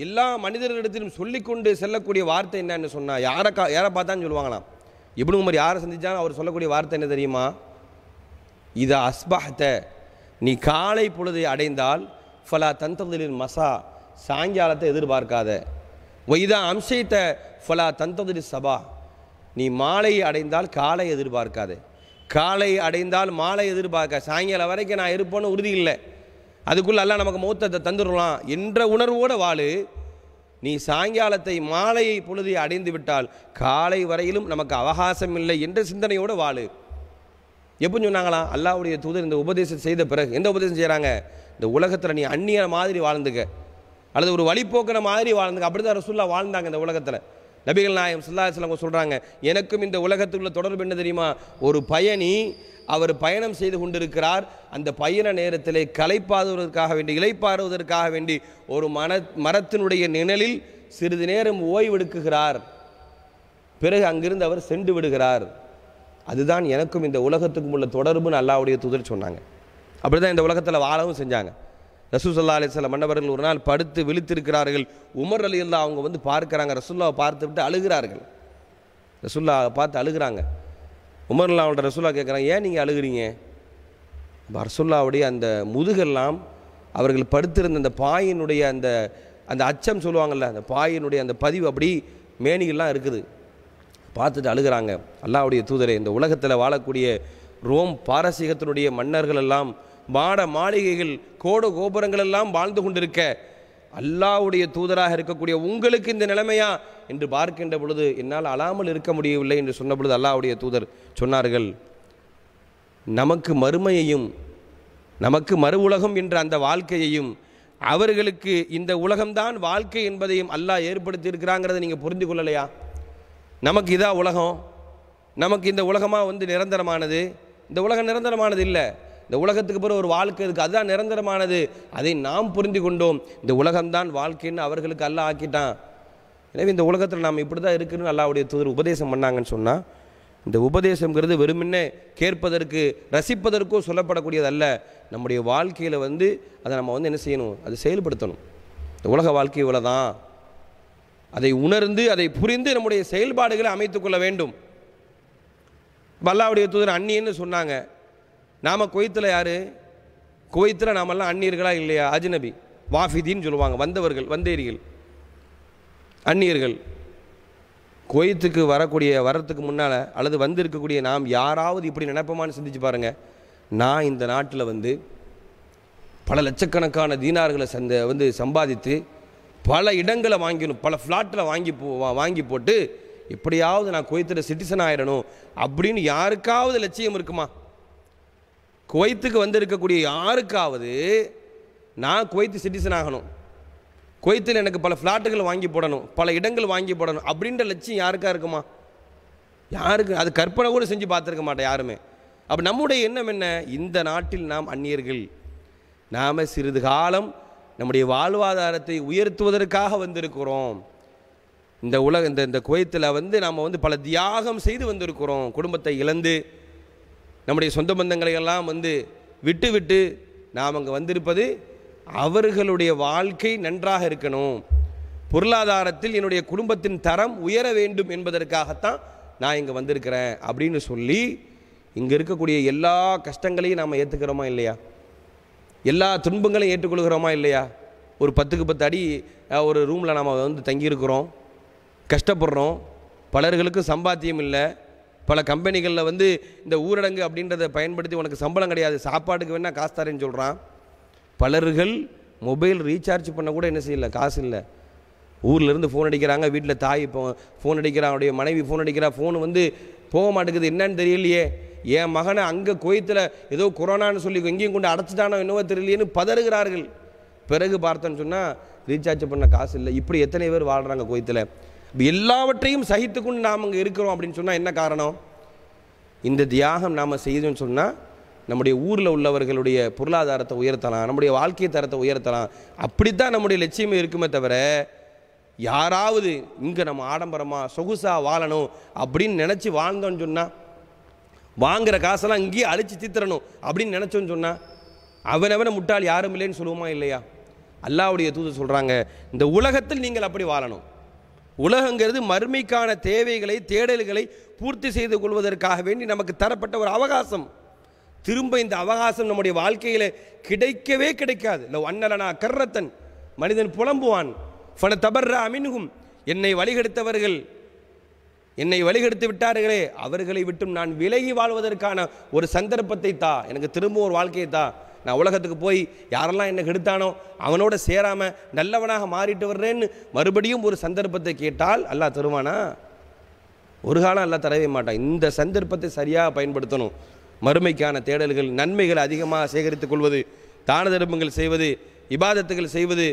S1: எல்லா மனிதர்களிடத்திலும் சொல்லிக்கொண்டு செல்லக்கூடிய வார்த்தை என்னன்னு சொன்னால் யாரை கா யாரை பார்த்தான்னு சொல்லுவாங்களாம் இபுனு உமர் யாரை சந்தித்தாலும் அவர் சொல்லக்கூடிய வார்த்தை என்ன தெரியுமா இதை அஸ்பாகத்தை நீ காலை பொழுதை அடைந்தால் ஃபலா தந்ததிலின் மசா சாயங்காலத்தை எதிர்பார்க்காத ஒய்தா அம்சைத்த ஃபலா தந்ததுரி சபா நீ மாலை அடைந்தால் காலை எதிர்பார்க்காத காலை அடைந்தால் மாலை எதிர்பார்க்க சாயங்காலம் வரைக்கும் நான் இருப்பேன்னு உறுதி இல்லை அதுக்குள்ளே எல்லாம் நமக்கு மூத்தத்தை தந்துடலாம் என்ற உணர்வோடு வாழு நீ சாயங்காலத்தை மாலையை பொழுதை அடைந்து விட்டால் காலை வரையிலும் நமக்கு அவகாசம் இல்லை என்ற சிந்தனையோடு வாழு எப்படி சொன்னாங்களாம் அல்லாவுடைய தூதர் இந்த உபதேசம் செய்த பிறகு எந்த உபதேசம் செய்கிறாங்க இந்த உலகத்தில் நீ அந்நிய மாதிரி வாழ்ந்துக்க அல்லது ஒரு வழிபோக்கிற மாதிரி வாழ்ந்தாங்க அப்படி தான் ரசூல்லா வாழ்ந்தாங்க இந்த உலகத்தில் நபிகள் நாயம் சுல்லாசலங்க சொல்கிறாங்க எனக்கும் இந்த உலகத்துக்குள்ள தொடர்பு என்ன தெரியுமா ஒரு பயணி அவர் பயணம் செய்து கொண்டிருக்கிறார் அந்த பயண நேரத்தில் களைப்பாதுவதற்காக வேண்டி இலைப்பாறுவதற்காக வேண்டி ஒரு மன மரத்தினுடைய நிழலில் சிறிது நேரம் ஓய்வெடுக்குகிறார் பிறகு அங்கிருந்து அவர் சென்று விடுகிறார் அதுதான் எனக்கும் இந்த உலகத்துக்கும் உள்ள தொடர்புன்னு அல்லாவுடைய துதர் சொன்னாங்க அப்படி தான் இந்த உலகத்தில் வாழவும் செஞ்சாங்க ரசூசல்லா சொல்ல மன்னவர்கள் ஒரு நாள் படுத்து விழித்திருக்கிறார்கள் உமர் அலி அல்லா அவங்க வந்து பார்க்குறாங்க ரசுல்லாவை பார்த்து விட்டு அழுகிறார்கள் ரசுல்லா பார்த்து அழுகிறாங்க உமர் அல்லா அவங்கள்ட ரசுல்லா கேட்குறாங்க ஏன் நீங்கள் அழுகிறீங்க ரசுல்லாவுடைய அந்த முதுகெல்லாம் அவர்கள் படுத்திருந்த அந்த பாயினுடைய அந்த அந்த அச்சம் சொல்லுவாங்கள்ல அந்த பாயினுடைய அந்த பதிவு அப்படி மேனிகள்லாம் இருக்குது பார்த்துட்டு அழுகிறாங்க அல்லாவுடைய தூதரை இந்த உலகத்தில் வாழக்கூடிய ரோம் பாரசீகத்தினுடைய மன்னர்கள் எல்லாம் மாட மாளிகைகள் கோடு கோபுரங்கள் எல்லாம் வாழ்ந்து கொண்டிருக்க அல்லாவுடைய தூதராக இருக்கக்கூடிய உங்களுக்கு இந்த நிலைமையா என்று பார்க்கின்ற பொழுது என்னால் அழாமல் இருக்க முடியவில்லை என்று சொன்ன பொழுது அல்லாவுடைய தூதர் சொன்னார்கள் நமக்கு மறுமையையும் நமக்கு மறு உலகம் என்ற அந்த வாழ்க்கையையும் அவர்களுக்கு இந்த உலகம்தான் வாழ்க்கை என்பதையும் அல்லாஹ் ஏற்படுத்தி இருக்கிறாங்கிறத நீங்கள் புரிந்து கொள்ளலையா நமக்கு இதா உலகம் நமக்கு இந்த உலகமாக வந்து நிரந்தரமானது இந்த உலகம் நிரந்தரமானது இல்லை இந்த உலகத்துக்கு பிறகு ஒரு வாழ்க்கை இருக்குது அதுதான் நிரந்தரமானது அதை நாம் புரிந்து கொண்டோம் இந்த உலகம்தான் வாழ்க்கைன்னு அவர்களுக்கு அல்ல ஆக்கிட்டான் எனவே இந்த உலகத்தில் நாம் இப்படி தான் இருக்குன்னு அல்லாவுடைய தூதர் உபதேசம் பண்ணாங்கன்னு சொன்னால் இந்த உபதேசங்கிறது வெறுமனே கேட்பதற்கு ரசிப்பதற்கோ சொல்லப்படக்கூடியதல்ல நம்முடைய வாழ்க்கையில் வந்து அதை நம்ம வந்து என்ன செய்யணும் அதை செயல்படுத்தணும் இந்த உலக வாழ்க்கை இவ்வளோ தான் அதை உணர்ந்து அதை புரிந்து நம்முடைய செயல்பாடுகளை அமைத்துக்கொள்ள வேண்டும் வல்லாவுடைய தூதர் அன்னியன்னு சொன்னாங்க நாம் குவைத்தில் யார் குவைத்தில் நாமெல்லாம் அந்நியர்களா இல்லையா அஜ்நபி வாஃபிதின்னு சொல்லுவாங்க வந்தவர்கள் வந்தேரிகள் அந்நியர்கள் குவைத்துக்கு வரக்கூடிய வரத்துக்கு முன்னால் அல்லது வந்திருக்கக்கூடிய நாம் யாராவது இப்படி நினைப்போமான்னு சிந்திச்சு பாருங்கள் நான் இந்த நாட்டில் வந்து பல லட்சக்கணக்கான தீனார்களை சந்த வந்து சம்பாதித்து பல இடங்களை வாங்கிடணும் பல ஃப்ளாட்டில் வாங்கி போ வாங்கி போட்டு எப்படியாவது நான் குவைத்தில் சிட்டிசன் ஆயிடணும் அப்படின்னு யாருக்காவது லட்சியம் இருக்குமா குவைத்துக்கு வந்திருக்கக்கூடிய யாருக்காவது நான் குவைத்து சிட்டிசன் ஆகணும் குவைத்தில் எனக்கு பல ஃப்ளாட்டுகள் வாங்கி போடணும் பல இடங்கள் வாங்கி போடணும் அப்படின்ற லட்சியம் யாருக்கா இருக்குமா யாருக்கு அது கற்பனை கூட செஞ்சு பார்த்துருக்க மாட்டேன் யாருமே அப்போ நம்முடைய எண்ணம் என்ன இந்த நாட்டில் நாம் அந்நியர்கள் நாம் சிறிது காலம் நம்முடைய வாழ்வாதாரத்தை உயர்த்துவதற்காக வந்திருக்கிறோம் இந்த உலக இந்த இந்த குவைத்தில் வந்து நாம் வந்து பல தியாகம் செய்து வந்திருக்கிறோம் குடும்பத்தை இழந்து நம்முடைய சொந்த பந்தங்களை எல்லாம் வந்து விட்டு விட்டு நாம் அங்கே வந்திருப்பது அவர்களுடைய வாழ்க்கை நன்றாக இருக்கணும் பொருளாதாரத்தில் என்னுடைய குடும்பத்தின் தரம் உயர வேண்டும் என்பதற்காகத்தான் நான் இங்கே வந்திருக்கிறேன் அப்படின்னு சொல்லி இங்கே இருக்கக்கூடிய எல்லா கஷ்டங்களையும் நாம் ஏற்றுக்கிறோமா இல்லையா எல்லா துன்பங்களையும் ஏற்றுக்கொள்கிறோமா இல்லையா ஒரு பத்துக்கு பத்து அடி ஒரு ரூமில் நாம் வந்து தங்கியிருக்கிறோம் கஷ்டப்படுறோம் பலர்களுக்கு சம்பாத்தியம் இல்லை பல கம்பெனிகளில் வந்து இந்த ஊரடங்கு அப்படின்றத பயன்படுத்தி உனக்கு சம்பளம் கிடையாது சாப்பாடுக்கு வேணால் காசு தரேன்னு சொல்கிறான் பலர்கள் மொபைல் ரீசார்ஜ் பண்ண கூட என்ன செய்யலை காசு இல்லை ஊர்லேருந்து ஃபோன் அடிக்கிறாங்க வீட்டில் தாய் இப்போ ஃபோன் அடிக்கிறான் அவருடைய மனைவி ஃபோன் அடிக்கிறா ஃபோன் வந்து போக மாட்டேங்குது என்னன்னு தெரியலையே என் மகனை அங்கே கோயத்தில் ஏதோ கொரோனான்னு சொல்லி எங்கேயும் கொண்டு அடைச்சிட்டானோ என்னவோ தெரியலையேன்னு பதறுகிறார்கள் பிறகு பார்த்தோன்னு சொன்னால் ரீசார்ஜ் பண்ண காசு இல்லை இப்படி எத்தனை பேர் வாழ்கிறாங்க கோயத்தில் எல்லாவற்றையும் சகித்து கொண்டு நாம் அங்கே இருக்கிறோம் அப்படின்னு சொன்னால் என்ன காரணம் இந்த தியாகம் நாம் செய்தோம்னு சொன்னால் நம்முடைய ஊரில் உள்ளவர்களுடைய பொருளாதாரத்தை உயர்த்தலாம் நம்முடைய வாழ்க்கை தரத்தை உயர்த்தலாம் அப்படி தான் நம்முடைய லட்சியமே இருக்குமே தவிர யாராவது இங்கே நம்ம ஆடம்பரமாக சொகுசாக வாழணும் அப்படின்னு நினச்சி வாழ்ந்தோன்னு சொன்னால் வாங்குகிற காசெல்லாம் இங்கேயே அழிச்சு தித்திரணும் அப்படின்னு நினச்சோன்னு சொன்னால் அவனவனை முட்டாள் யாரும் இல்லைன்னு சொல்லுவோமா இல்லையா அல்லாவுடைய தூது சொல்கிறாங்க இந்த உலகத்தில் நீங்கள் அப்படி வாழணும் உலகங்கிறது மறுமைக்கான தேவைகளை தேடல்களை பூர்த்தி செய்து கொள்வதற்காக வேண்டி நமக்கு தரப்பட்ட ஒரு அவகாசம் திரும்ப இந்த அவகாசம் நம்முடைய வாழ்க்கையில் கிடைக்கவே கிடைக்காது இல்லை அண்ணலனா கர்ரத்தன் மனிதன் புலம்புவான் ஃபன தபர்ரா அமின்கும் என்னை வழிகெடுத்தவர்கள் என்னை வழிகெடுத்து விட்டார்களே அவர்களை விட்டும் நான் விலகி வாழ்வதற்கான ஒரு சந்தர்ப்பத்தை தா எனக்கு திரும்ப ஒரு வாழ்க்கையை தான் நான் உலகத்துக்கு போய் யாரெல்லாம் என்னை கெடுத்தானோ அவனோட சேராமல் நல்லவனாக மாறிட்டு வர்றேன்னு மறுபடியும் ஒரு சந்தர்ப்பத்தை கேட்டால் அல்லாஹ் தருவானா ஒரு காலம் எல்லாம் தரவே மாட்டான் இந்த சந்தர்ப்பத்தை சரியாக பயன்படுத்தணும் மறுமைக்கான தேடல்கள் நன்மைகள் அதிகமாக சேகரித்துக் கொள்வது தான தர்மங்கள் செய்வது இபாதத்துகள் செய்வது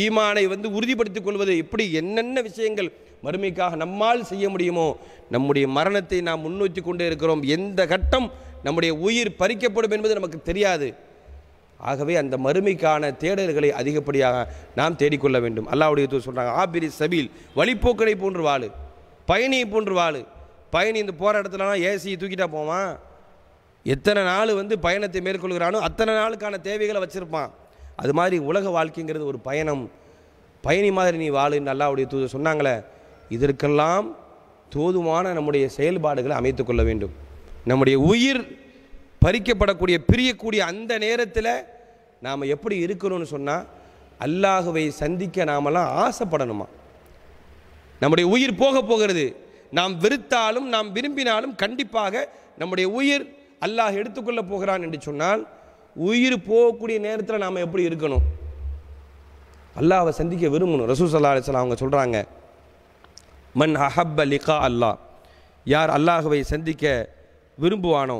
S1: ஈமானை வந்து உறுதிப்படுத்திக் கொள்வது இப்படி என்னென்ன விஷயங்கள் மறுமைக்காக நம்மால் செய்ய முடியுமோ நம்முடைய மரணத்தை நாம் முன்னோக்கி கொண்டே இருக்கிறோம் எந்த கட்டம் நம்முடைய உயிர் பறிக்கப்படும் என்பது நமக்கு தெரியாது ஆகவே அந்த மறுமைக்கான தேடல்களை அதிகப்படியாக நாம் தேடிக்கொள்ள வேண்டும் அல்லாவுடைய தூர் சொல்கிறாங்க ஆபிரி சபீல் வழிப்போக்கனை போன்று வாழு பயணியை போன்று வாழு பயணி இந்த போகிற இடத்துலலாம் ஏசியை தூக்கிட்டா போவான் எத்தனை நாள் வந்து பயணத்தை மேற்கொள்கிறானோ அத்தனை நாளுக்கான தேவைகளை வச்சுருப்பான் அது மாதிரி உலக வாழ்க்கைங்கிறது ஒரு பயணம் பயணி மாதிரி நீ வாழுன்னு அல்லாவுடைய தூது சொன்னாங்களே இதற்கெல்லாம் தோதுமான நம்முடைய செயல்பாடுகளை அமைத்து கொள்ள வேண்டும் நம்முடைய உயிர் பறிக்கப்படக்கூடிய பிரியக்கூடிய அந்த நேரத்தில் நாம் எப்படி இருக்கணும்னு சொன்னால் அல்லாஹுவை சந்திக்க நாமெல்லாம் ஆசைப்படணுமா நம்முடைய உயிர் போக போகிறது நாம் வெறுத்தாலும் நாம் விரும்பினாலும் கண்டிப்பாக நம்முடைய உயிர் அல்லாஹ் எடுத்துக்கொள்ள போகிறான் என்று சொன்னால் உயிர் போகக்கூடிய நேரத்தில் நாம் எப்படி இருக்கணும் அல்லாஹை சந்திக்க விரும்பணும் ரசூ சல்லா அலிஸ்லாம் அவங்க சொல்கிறாங்க மன் அஹப் அலிகா அல்லாஹ் யார் அல்லாஹுவை சந்திக்க விரும்புவானோ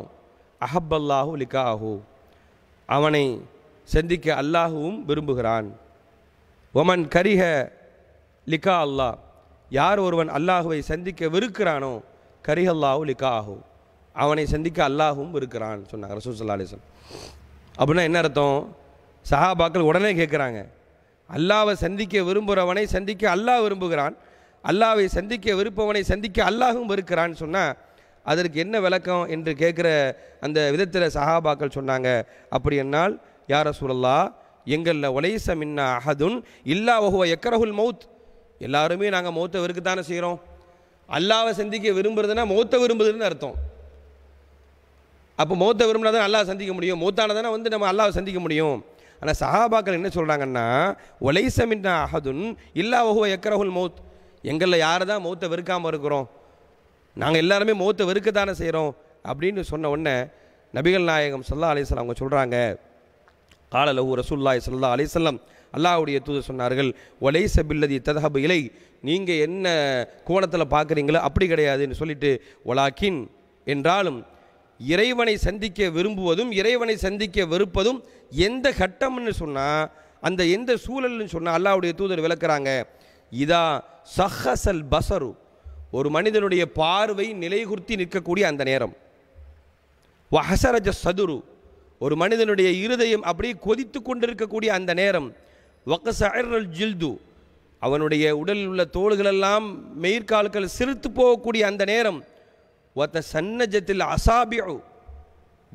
S1: அஹப் அல்லாஹூ லிகா அவனை சந்திக்க அல்லாஹுவும் விரும்புகிறான் ஒமன் கரிக லிகா அல்லாஹ் யார் ஒருவன் அல்லாஹுவை சந்திக்க விருக்கிறானோ கரிகல்லாஹு லிகா ஆகும் அவனை சந்திக்க அல்லாஹும் இருக்கிறான் சொன்னாங்க சல்லா அலிஸ்லாம் அப்படின்னா என்ன அர்த்தம் சஹாபாக்கள் உடனே கேட்குறாங்க அல்லாவை சந்திக்க விரும்புகிறவனை சந்திக்க அல்லாஹ் விரும்புகிறான் அல்லாவை சந்திக்க விருப்பவனை சந்திக்க அல்லாஹும் இருக்கிறான்னு சொன்னால் அதற்கு என்ன விளக்கம் என்று கேட்குற அந்த விதத்தில் சஹாபாக்கள் சொன்னாங்க அப்படி என்னால் யார சூழல்லா எங்களில் ஒலைச மின்ன அஹதுன் இல்லா ஒஹுவ எக்கரஹுல் மௌத் எல்லாருமே நாங்கள் மௌத்தை வெறுக்கத்தானே செய்கிறோம் அல்லாவை சந்திக்க விரும்புறதுன்னா மௌத்தை விரும்புதுன்னு அர்த்தம் அப்போ மௌத்தை விரும்பினா தான் அல்லாவை சந்திக்க முடியும் மௌத்தானதானே வந்து நம்ம அல்லாவை சந்திக்க முடியும் ஆனால் சஹாபாக்கள் என்ன சொல்கிறாங்கன்னா ஒலைச மின்ன அஹதுன் இல்லா ஒஹுவ எக்கரஹுல் மௌத் எங்களில் யார் தான் மௌத்தை வெறுக்காமல் இருக்கிறோம் நாங்கள் எல்லாருமே மௌத்தை வெறுக்க தானே செய்கிறோம் அப்படின்னு சொன்ன உடனே நபிகள் நாயகம் சொல்லா அலிஸ்லாம் அவங்க சொல்கிறாங்க காலலஹு ரசூல்லாய் சல்லா அலிசல்லம் அல்லாவுடைய தூதர் சொன்னார்கள் ஒலை சபில்லதி ததஹபு இலை நீங்கள் என்ன கோணத்தில் பார்க்குறீங்களோ அப்படி கிடையாதுன்னு சொல்லிட்டு ஒலாக்கின் என்றாலும் இறைவனை சந்திக்க விரும்புவதும் இறைவனை சந்திக்க வெறுப்பதும் எந்த கட்டம்னு சொன்னால் அந்த எந்த சூழல்னு சொன்னால் அல்லாவுடைய தூதர் விளக்குறாங்க இதா சஹசல் பசரு ஒரு மனிதனுடைய பார்வை நிலைகுர்த்தி நிற்கக்கூடிய அந்த நேரம் வஹசரஜ சதுரு ஒரு மனிதனுடைய இருதயம் அப்படியே கொதித்து கொண்டிருக்கக்கூடிய அந்த நேரம் வக்கசரல் ஜில்து அவனுடைய உடலில் உள்ள தோள்களெல்லாம் மெயிர்கால்கள் சிரித்து போகக்கூடிய அந்த நேரம் ஒத்த சன்னஜத்தில் அசாபியு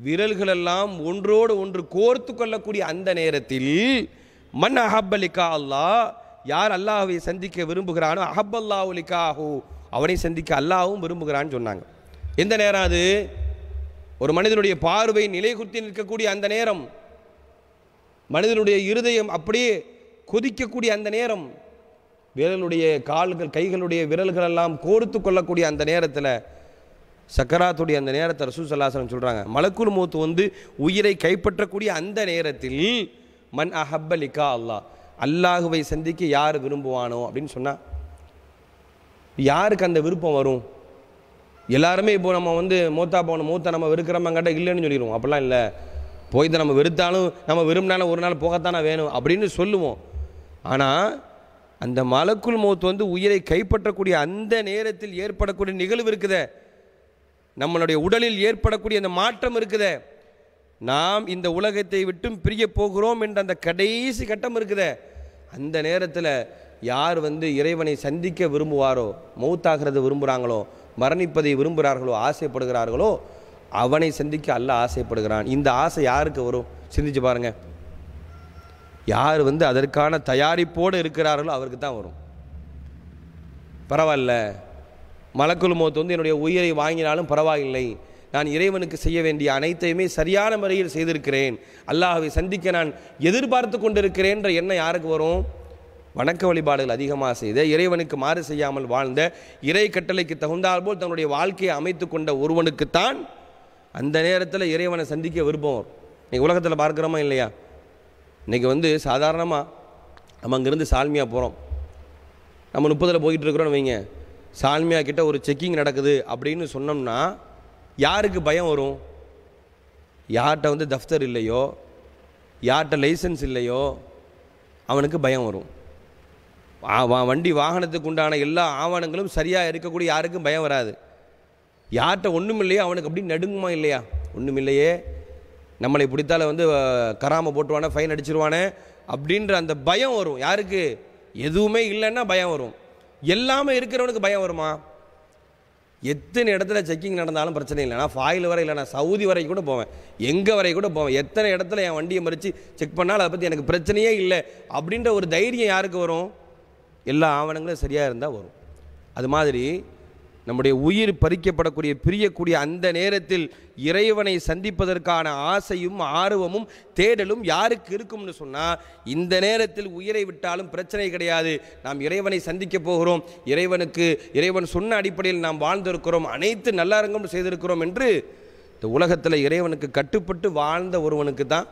S1: விரல்களெல்லாம் ஒன்றோடு ஒன்று கோர்த்து கொள்ளக்கூடிய அந்த நேரத்தில் மன் அஹப்பலிகா அல்லா யார் அல்லாஹை சந்திக்க விரும்புகிறானோ அஹப்பல்லாஹுலிகாஹூ அவனை சந்திக்க அல்லாவும் விரும்புகிறான்னு சொன்னாங்க எந்த நேரம் அது ஒரு மனிதனுடைய பார்வை நிலை குத்தி நிற்கக்கூடிய அந்த நேரம் மனிதனுடைய இருதயம் அப்படியே கொதிக்கக்கூடிய அந்த நேரம் விரலுடைய கால்கள் கைகளுடைய விரல்கள் எல்லாம் கோர்த்து கொள்ளக்கூடிய அந்த நேரத்தில் சக்கராத்துடைய அந்த நேரத்தை ரசூசல்லாசனம் சொல்கிறாங்க மலக்குள் மூத்து வந்து உயிரை கைப்பற்றக்கூடிய அந்த நேரத்தில் மன் அஹப்பலிகா அல்லாஹ் அல்லாஹுவை சந்திக்க யார் விரும்புவானோ அப்படின்னு சொன்னால் யாருக்கு அந்த விருப்பம் வரும் எல்லாருமே இப்போ நம்ம வந்து மூத்தா போகணும் மூத்த நம்ம கேட்டால் இல்லைன்னு சொல்லிடுவோம் அப்படிலாம் இல்லை போய் நம்ம வெறுத்தாலும் நம்ம விரும்பினாலும் ஒரு நாள் போகத்தானே வேணும் அப்படின்னு சொல்லுவோம் ஆனால் அந்த மலக்குள் மூத்து வந்து உயிரை கைப்பற்றக்கூடிய அந்த நேரத்தில் ஏற்படக்கூடிய நிகழ்வு இருக்குத நம்மளுடைய உடலில் ஏற்படக்கூடிய அந்த மாற்றம் இருக்குத நாம் இந்த உலகத்தை விட்டும் பிரிய போகிறோம் என்ற அந்த கடைசி கட்டம் இருக்குத அந்த நேரத்தில் யார் வந்து இறைவனை சந்திக்க விரும்புவாரோ மௌத்தாகிறது விரும்புகிறாங்களோ மரணிப்பதை விரும்புகிறார்களோ ஆசைப்படுகிறார்களோ அவனை சந்திக்க அல்ல ஆசைப்படுகிறான் இந்த ஆசை யாருக்கு வரும் சிந்திச்சு பாருங்கள் யார் வந்து அதற்கான தயாரிப்போடு இருக்கிறார்களோ அவருக்கு தான் வரும் பரவாயில்ல மலக்குள் மோத்து வந்து என்னுடைய உயிரை வாங்கினாலும் பரவாயில்லை நான் இறைவனுக்கு செய்ய வேண்டிய அனைத்தையுமே சரியான முறையில் செய்திருக்கிறேன் அல்லாஹாவை சந்திக்க நான் எதிர்பார்த்து என்ற எண்ணம் யாருக்கு வரும் வணக்க வழிபாடுகள் அதிகமாக செய்த இறைவனுக்கு மாறு செய்யாமல் வாழ்ந்த இறை கட்டளைக்கு போல் தன்னுடைய வாழ்க்கையை அமைத்து கொண்ட ஒருவனுக்குத்தான் அந்த நேரத்தில் இறைவனை சந்திக்க விருப்பம் வரும் இன்றைக்கி உலகத்தில் பார்க்குறோமா இல்லையா இன்றைக்கி வந்து சாதாரணமாக நம்ம அங்கேருந்து சால்மியாக போகிறோம் நம்ம முப்பதில் போய்கிட்டு இருக்கிறோன்னு வைங்க சால்மியா கிட்ட ஒரு செக்கிங் நடக்குது அப்படின்னு சொன்னோம்னா யாருக்கு பயம் வரும் யார்கிட்ட வந்து தஃப்தர் இல்லையோ யார்கிட்ட லைசன்ஸ் இல்லையோ அவனுக்கு பயம் வரும் வண்டி வாகனத்துக்கு உண்டான எல்லா ஆவணங்களும் சரியாக இருக்கக்கூடிய யாருக்கும் பயம் வராது யார்கிட்ட ஒன்றும் இல்லையோ அவனுக்கு அப்படி நடுங்குமா இல்லையா ஒன்றும் இல்லையே நம்மளை பிடித்தால வந்து கராமல் போட்டுவானே ஃபைன் அடிச்சிருவானே அப்படின்ற அந்த பயம் வரும் யாருக்கு எதுவுமே இல்லைன்னா பயம் வரும் எல்லாமே இருக்கிறவனுக்கு பயம் வருமா எத்தனை இடத்துல செக்கிங் நடந்தாலும் பிரச்சனை இல்லை நான் ஃபாயில் வரை இல்லை நான் சவுதி வரைக்கும் கூட போவேன் எங்கே வரை கூட போவேன் எத்தனை இடத்துல என் வண்டியை மறித்து செக் பண்ணாலும் அதை பற்றி எனக்கு பிரச்சனையே இல்லை அப்படின்ற ஒரு தைரியம் யாருக்கு வரும் எல்லா ஆவணங்களும் சரியாக இருந்தால் வரும் அது மாதிரி நம்முடைய உயிர் பறிக்கப்படக்கூடிய பிரியக்கூடிய அந்த நேரத்தில் இறைவனை சந்திப்பதற்கான ஆசையும் ஆர்வமும் தேடலும் யாருக்கு இருக்கும்னு சொன்னால் இந்த நேரத்தில் உயிரை விட்டாலும் பிரச்சனை கிடையாது நாம் இறைவனை சந்திக்க போகிறோம் இறைவனுக்கு இறைவன் சொன்ன அடிப்படையில் நாம் வாழ்ந்திருக்கிறோம் அனைத்து நல்லரங்கம் செய்திருக்கிறோம் என்று இந்த உலகத்தில் இறைவனுக்கு கட்டுப்பட்டு வாழ்ந்த ஒருவனுக்கு தான்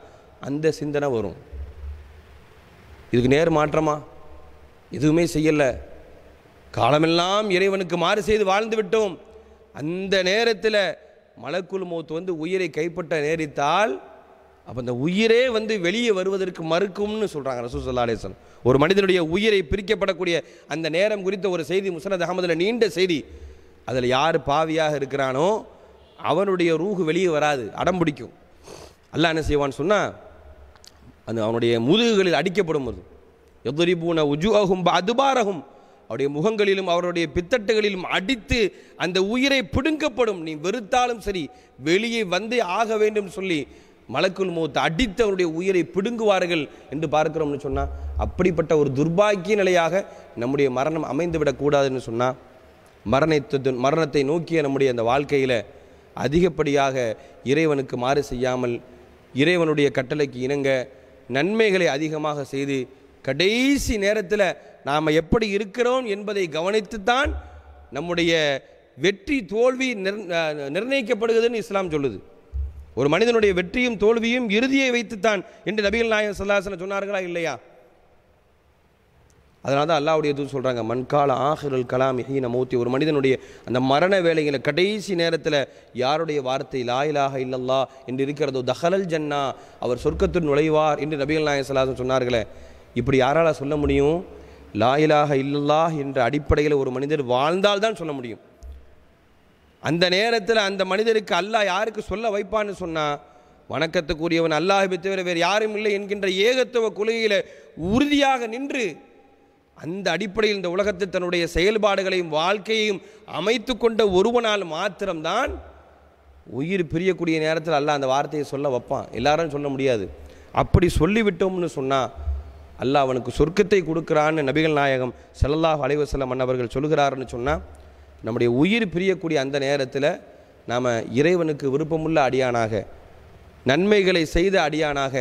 S1: அந்த சிந்தனை வரும் இதுக்கு நேர் மாற்றமா எதுவுமே செய்யலை காலமெல்லாம் இறைவனுக்கு மாறு செய்து வாழ்ந்து விட்டோம் அந்த நேரத்தில் மலக்குள் மூத்து வந்து உயிரை கைப்பற்ற நேரித்தால் அப்போ அந்த உயிரே வந்து வெளியே வருவதற்கு மறுக்கும்னு சொல்கிறாங்க ரசூ அலேசன் ஒரு மனிதனுடைய உயிரை பிரிக்கப்படக்கூடிய அந்த நேரம் குறித்த ஒரு செய்தி முசனத் அகமதில் நீண்ட செய்தி அதில் யார் பாவியாக இருக்கிறானோ அவனுடைய ரூஹு வெளியே வராது அடம் பிடிக்கும் அல்ல என்ன செய்வான்னு சொன்னால் அந்த அவனுடைய முதுகுகளில் அடிக்கப்படும் போது எதிரிபூன உஜுஅகும் அதுபாரகும் அவருடைய முகங்களிலும் அவருடைய பித்தட்டுகளிலும் அடித்து அந்த உயிரை பிடுங்கப்படும் நீ வெறுத்தாலும் சரி வெளியே வந்தே ஆக வேண்டும் சொல்லி மலக்குள் மூத்த அடித்து அவருடைய உயிரை பிடுங்குவார்கள் என்று பார்க்கிறோம்னு சொன்னால் அப்படிப்பட்ட ஒரு துர்பாக்கிய நிலையாக நம்முடைய மரணம் அமைந்து விடக்கூடாதுன்னு சொன்னால் மரணத்து மரணத்தை நோக்கிய நம்முடைய அந்த வாழ்க்கையில் அதிகப்படியாக இறைவனுக்கு மாறு செய்யாமல் இறைவனுடைய கட்டளைக்கு இணங்க நன்மைகளை அதிகமாக செய்து கடைசி நேரத்தில் நாம் எப்படி இருக்கிறோம் என்பதை கவனித்துத்தான் நம்முடைய வெற்றி தோல்வி நிர்ணயிக்கப்படுகிறதுன்னு இஸ்லாம் சொல்லுது ஒரு மனிதனுடைய வெற்றியும் தோல்வியும் இறுதியை வைத்துத்தான் என்று நபிகள் நாயகம் சல்லாசன சொன்னார்களா இல்லையா அதனால தான் அல்லாவுடைய இது சொல்கிறாங்க மண்கால ஆஹிரல் கலாம் ஹீன மூத்தி ஒரு மனிதனுடைய அந்த மரண வேலைகளில் கடைசி நேரத்தில் யாருடைய வார்த்தை லாயிலாக இல்லல்லா என்று இருக்கிறதோ தஹலல் ஜன்னா அவர் சொர்க்கத்தில் நுழைவார் என்று நபிகள் நாயகம் சல்லாசன் சொன்னார்களே இப்படி யாரால் சொல்ல முடியும் லாயிலாக இல்லா என்ற அடிப்படையில் ஒரு மனிதர் வாழ்ந்தால் தான் சொல்ல முடியும் அந்த நேரத்தில் அந்த மனிதருக்கு அல்லாஹ் யாருக்கு சொல்ல வைப்பான்னு சொன்னால் வணக்கத்துக்குரியவன் அல்லாஹை தவிர வேறு யாரும் இல்லை என்கின்ற ஏகத்துவ கொள்கையில் உறுதியாக நின்று அந்த அடிப்படையில் இந்த உலகத்தில் தன்னுடைய செயல்பாடுகளையும் வாழ்க்கையையும் அமைத்து கொண்ட ஒருவனால் மாத்திரம்தான் உயிர் பிரியக்கூடிய நேரத்தில் அல்ல அந்த வார்த்தையை சொல்ல வைப்பான் எல்லாரும் சொல்ல முடியாது அப்படி சொல்லிவிட்டோம்னு சொன்னால் அல்லாஹ் அவனுக்கு சொர்க்கத்தை கொடுக்குறான்னு நபிகள் நாயகம் செல்லல்லாஹ் அலைவசல்லம் மன்னவர்கள் சொல்கிறார்னு சொன்னால் நம்முடைய உயிர் பிரியக்கூடிய அந்த நேரத்தில் நாம் இறைவனுக்கு விருப்பமுள்ள அடியானாக நன்மைகளை செய்த அடியானாக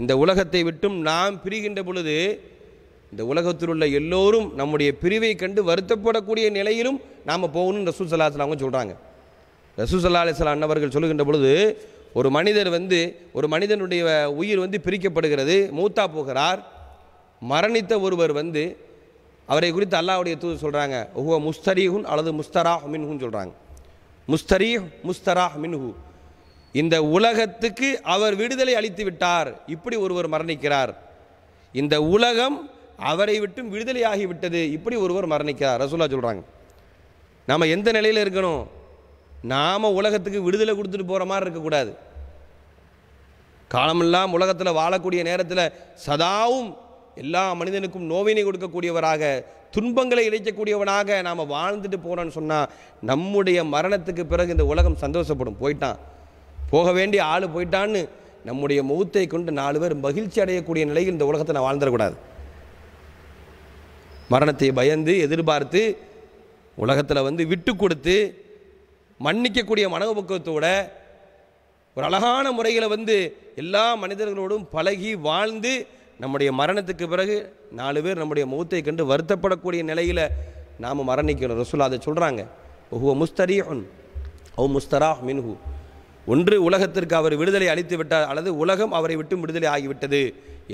S1: இந்த உலகத்தை விட்டும் நாம் பிரிகின்ற பொழுது இந்த உலகத்தில் உள்ள எல்லோரும் நம்முடைய பிரிவை கண்டு வருத்தப்படக்கூடிய நிலையிலும் நாம் போகணும்னு ரசூ சல்லாஹலாங்க சொல்கிறாங்க ரசூ சல்லா அலிஸ்லாம் அன்னவர்கள் சொல்லுகின்ற பொழுது ஒரு மனிதர் வந்து ஒரு மனிதனுடைய உயிர் வந்து பிரிக்கப்படுகிறது மூத்தா போகிறார் மரணித்த ஒருவர் வந்து அவரை குறித்து அல்லாவுடைய தூது சொல்கிறாங்க ஹுவ முஸ்தரீஹுன் அல்லது முஸ்தரா மின்ஹுன்னு சொல்கிறாங்க முஸ்தரீ முஸ்தரா மின்ஹு இந்த உலகத்துக்கு அவர் விடுதலை அளித்து விட்டார் இப்படி ஒருவர் மரணிக்கிறார் இந்த உலகம் அவரை விட்டும் விடுதலை ஆகிவிட்டது இப்படி ஒருவர் மரணிக்கிறார் ரசூலா சொல்கிறாங்க நாம் எந்த நிலையில் இருக்கணும் நாம் உலகத்துக்கு விடுதலை கொடுத்துட்டு போகிற மாதிரி இருக்கக்கூடாது காலமெல்லாம் உலகத்தில் வாழக்கூடிய நேரத்தில் சதாவும் எல்லா மனிதனுக்கும் நோவினை கொடுக்கக்கூடியவராக துன்பங்களை இழைக்கக்கூடியவனாக நாம் வாழ்ந்துட்டு போகிறோன்னு சொன்னால் நம்முடைய மரணத்துக்கு பிறகு இந்த உலகம் சந்தோஷப்படும் போயிட்டான் போக வேண்டிய ஆள் போயிட்டான்னு நம்முடைய முகத்தை கொண்டு நாலு பேர் மகிழ்ச்சி அடையக்கூடிய நிலையில் இந்த உலகத்தை நான் வாழ்ந்துடக்கூடாது மரணத்தை பயந்து எதிர்பார்த்து உலகத்தில் வந்து விட்டு கொடுத்து மன்னிக்கக்கூடிய மனோபக்குவத்தோட ஒரு அழகான முறையில் வந்து எல்லா மனிதர்களோடும் பழகி வாழ்ந்து நம்முடைய மரணத்துக்கு பிறகு நாலு பேர் நம்முடைய முகத்தை கண்டு வருத்தப்படக்கூடிய நிலையில் நாம் மரணிக்கணும் ரசூலா அதை சொல்கிறாங்க ஓஹோ முஸ்தரி ஓ முஸ்தரா மின்ஹு ஒன்று உலகத்திற்கு அவர் விடுதலை அளித்து விட்டார் அல்லது உலகம் அவரை விட்டு விடுதலை ஆகிவிட்டது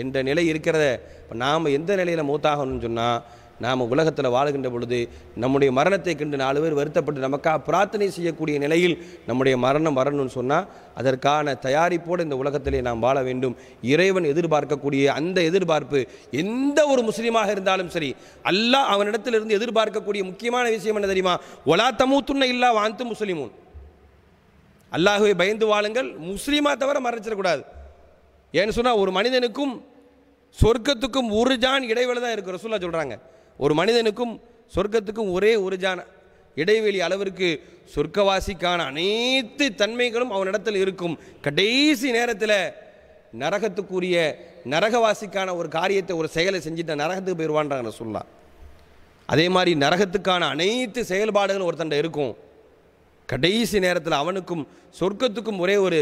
S1: என்ற நிலை இருக்கிறத இப்போ நாம் எந்த நிலையில் மூத்தாகணும்னு சொன்னால் நாம் உலகத்தில் வாழுகின்ற பொழுது நம்முடைய மரணத்தை கண்டு நாலு பேர் வருத்தப்பட்டு நமக்காக பிரார்த்தனை செய்யக்கூடிய நிலையில் நம்முடைய மரணம் வரணும்னு சொன்னால் அதற்கான தயாரிப்போடு இந்த உலகத்திலே நாம் வாழ வேண்டும் இறைவன் எதிர்பார்க்கக்கூடிய அந்த எதிர்பார்ப்பு எந்த ஒரு முஸ்லீமாக இருந்தாலும் சரி அல்லாஹ் அவனிடத்திலிருந்து எதிர்பார்க்கக்கூடிய முக்கியமான விஷயம் என்ன தெரியுமா ஒலா தமூத்துன்ன இல்லா வாழ்ந்து முஸ்லீமும் அல்லாஹுவை பயந்து வாழுங்கள் முஸ்லீமாக தவிர மறைச்சிடக்கூடாது ஏன்னு சொன்னால் ஒரு மனிதனுக்கும் சொர்க்கத்துக்கும் ஒரு ஜான் இடைவெளி தான் இருக்குது ரசூல்லா சொல்கிறாங்க ஒரு மனிதனுக்கும் சொர்க்கத்துக்கும் ஒரே ஒரு ஜான இடைவெளி அளவிற்கு சொர்க்கவாசிக்கான அனைத்து தன்மைகளும் அவனிடத்தில் இருக்கும் கடைசி நேரத்தில் நரகத்துக்குரிய நரகவாசிக்கான ஒரு காரியத்தை ஒரு செயலை செஞ்சுட்டு நரகத்துக்கு போயிடுவான்றாங்க சொல்லலாம் அதே மாதிரி நரகத்துக்கான அனைத்து செயல்பாடுகளும் ஒருத்தண்ட இருக்கும் கடைசி நேரத்தில் அவனுக்கும் சொர்க்கத்துக்கும் ஒரே ஒரு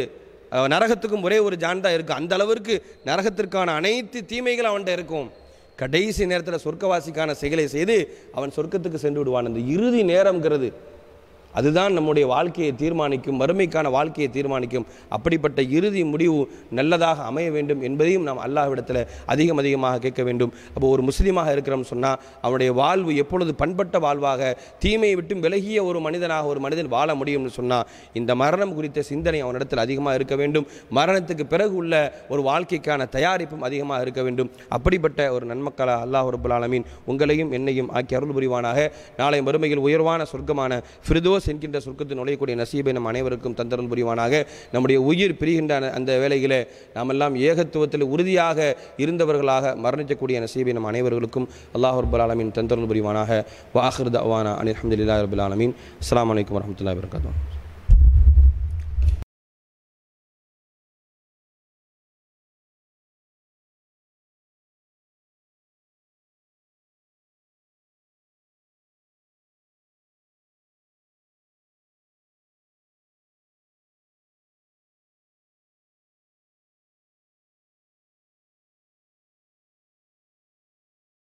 S1: நரகத்துக்கும் ஒரே ஒரு ஜான் தான் இருக்கும் அந்த அளவிற்கு நரகத்திற்கான அனைத்து தீமைகள் அவன்கிட்ட இருக்கும் கடைசி நேரத்தில் சொர்க்கவாசிக்கான செயலை செய்து அவன் சொர்க்கத்துக்கு சென்று விடுவான் அந்த இறுதி நேரம்ங்கிறது அதுதான் நம்முடைய வாழ்க்கையை தீர்மானிக்கும் வறுமைக்கான வாழ்க்கையை தீர்மானிக்கும் அப்படிப்பட்ட இறுதி முடிவு நல்லதாக அமைய வேண்டும் என்பதையும் நாம் அல்லாஹ்விடத்தில் அதிகம் அதிகமாக கேட்க வேண்டும் அப்போ ஒரு முஸ்லீமாக இருக்கிறோம்னு சொன்னால் அவனுடைய வாழ்வு எப்பொழுது பண்பட்ட வாழ்வாக தீமையை விட்டு விலகிய ஒரு மனிதனாக ஒரு மனிதன் வாழ முடியும்னு சொன்னால் இந்த மரணம் குறித்த சிந்தனை அவனிடத்தில் அதிகமாக இருக்க வேண்டும் மரணத்துக்கு பிறகு உள்ள ஒரு வாழ்க்கைக்கான தயாரிப்பும் அதிகமாக இருக்க வேண்டும் அப்படிப்பட்ட ஒரு நன்மக்களாக அல்லாஹ் ரபுல் ஆலமீன் உங்களையும் என்னையும் ஆக்கி அருள் புரிவானாக நாளை மறுமையில் உயர்வான சொர்க்கமான ஃபிரிதோஸ் சென்கின்ற என்கின்ற சொர்க்கத்தில் நுழையக்கூடிய நசீபை நம் அனைவருக்கும் தந்தரன் புரிவானாக நம்முடைய உயிர் பிரிகின்ற அந்த வேலையில் நாம் எல்லாம் ஏகத்துவத்தில் உறுதியாக இருந்தவர்களாக மரணிக்கக்கூடிய நசீபை நம் அனைவர்களுக்கும் அல்லாஹ் ஆலமின் தந்தரன் புரிவானாக வாஹிர் தவானா அலி அஹமதுல்லா ரபுல் ஆலமின் அஸ்லாம் வலைக்கம் வரமத்துல வரகாத்தூர்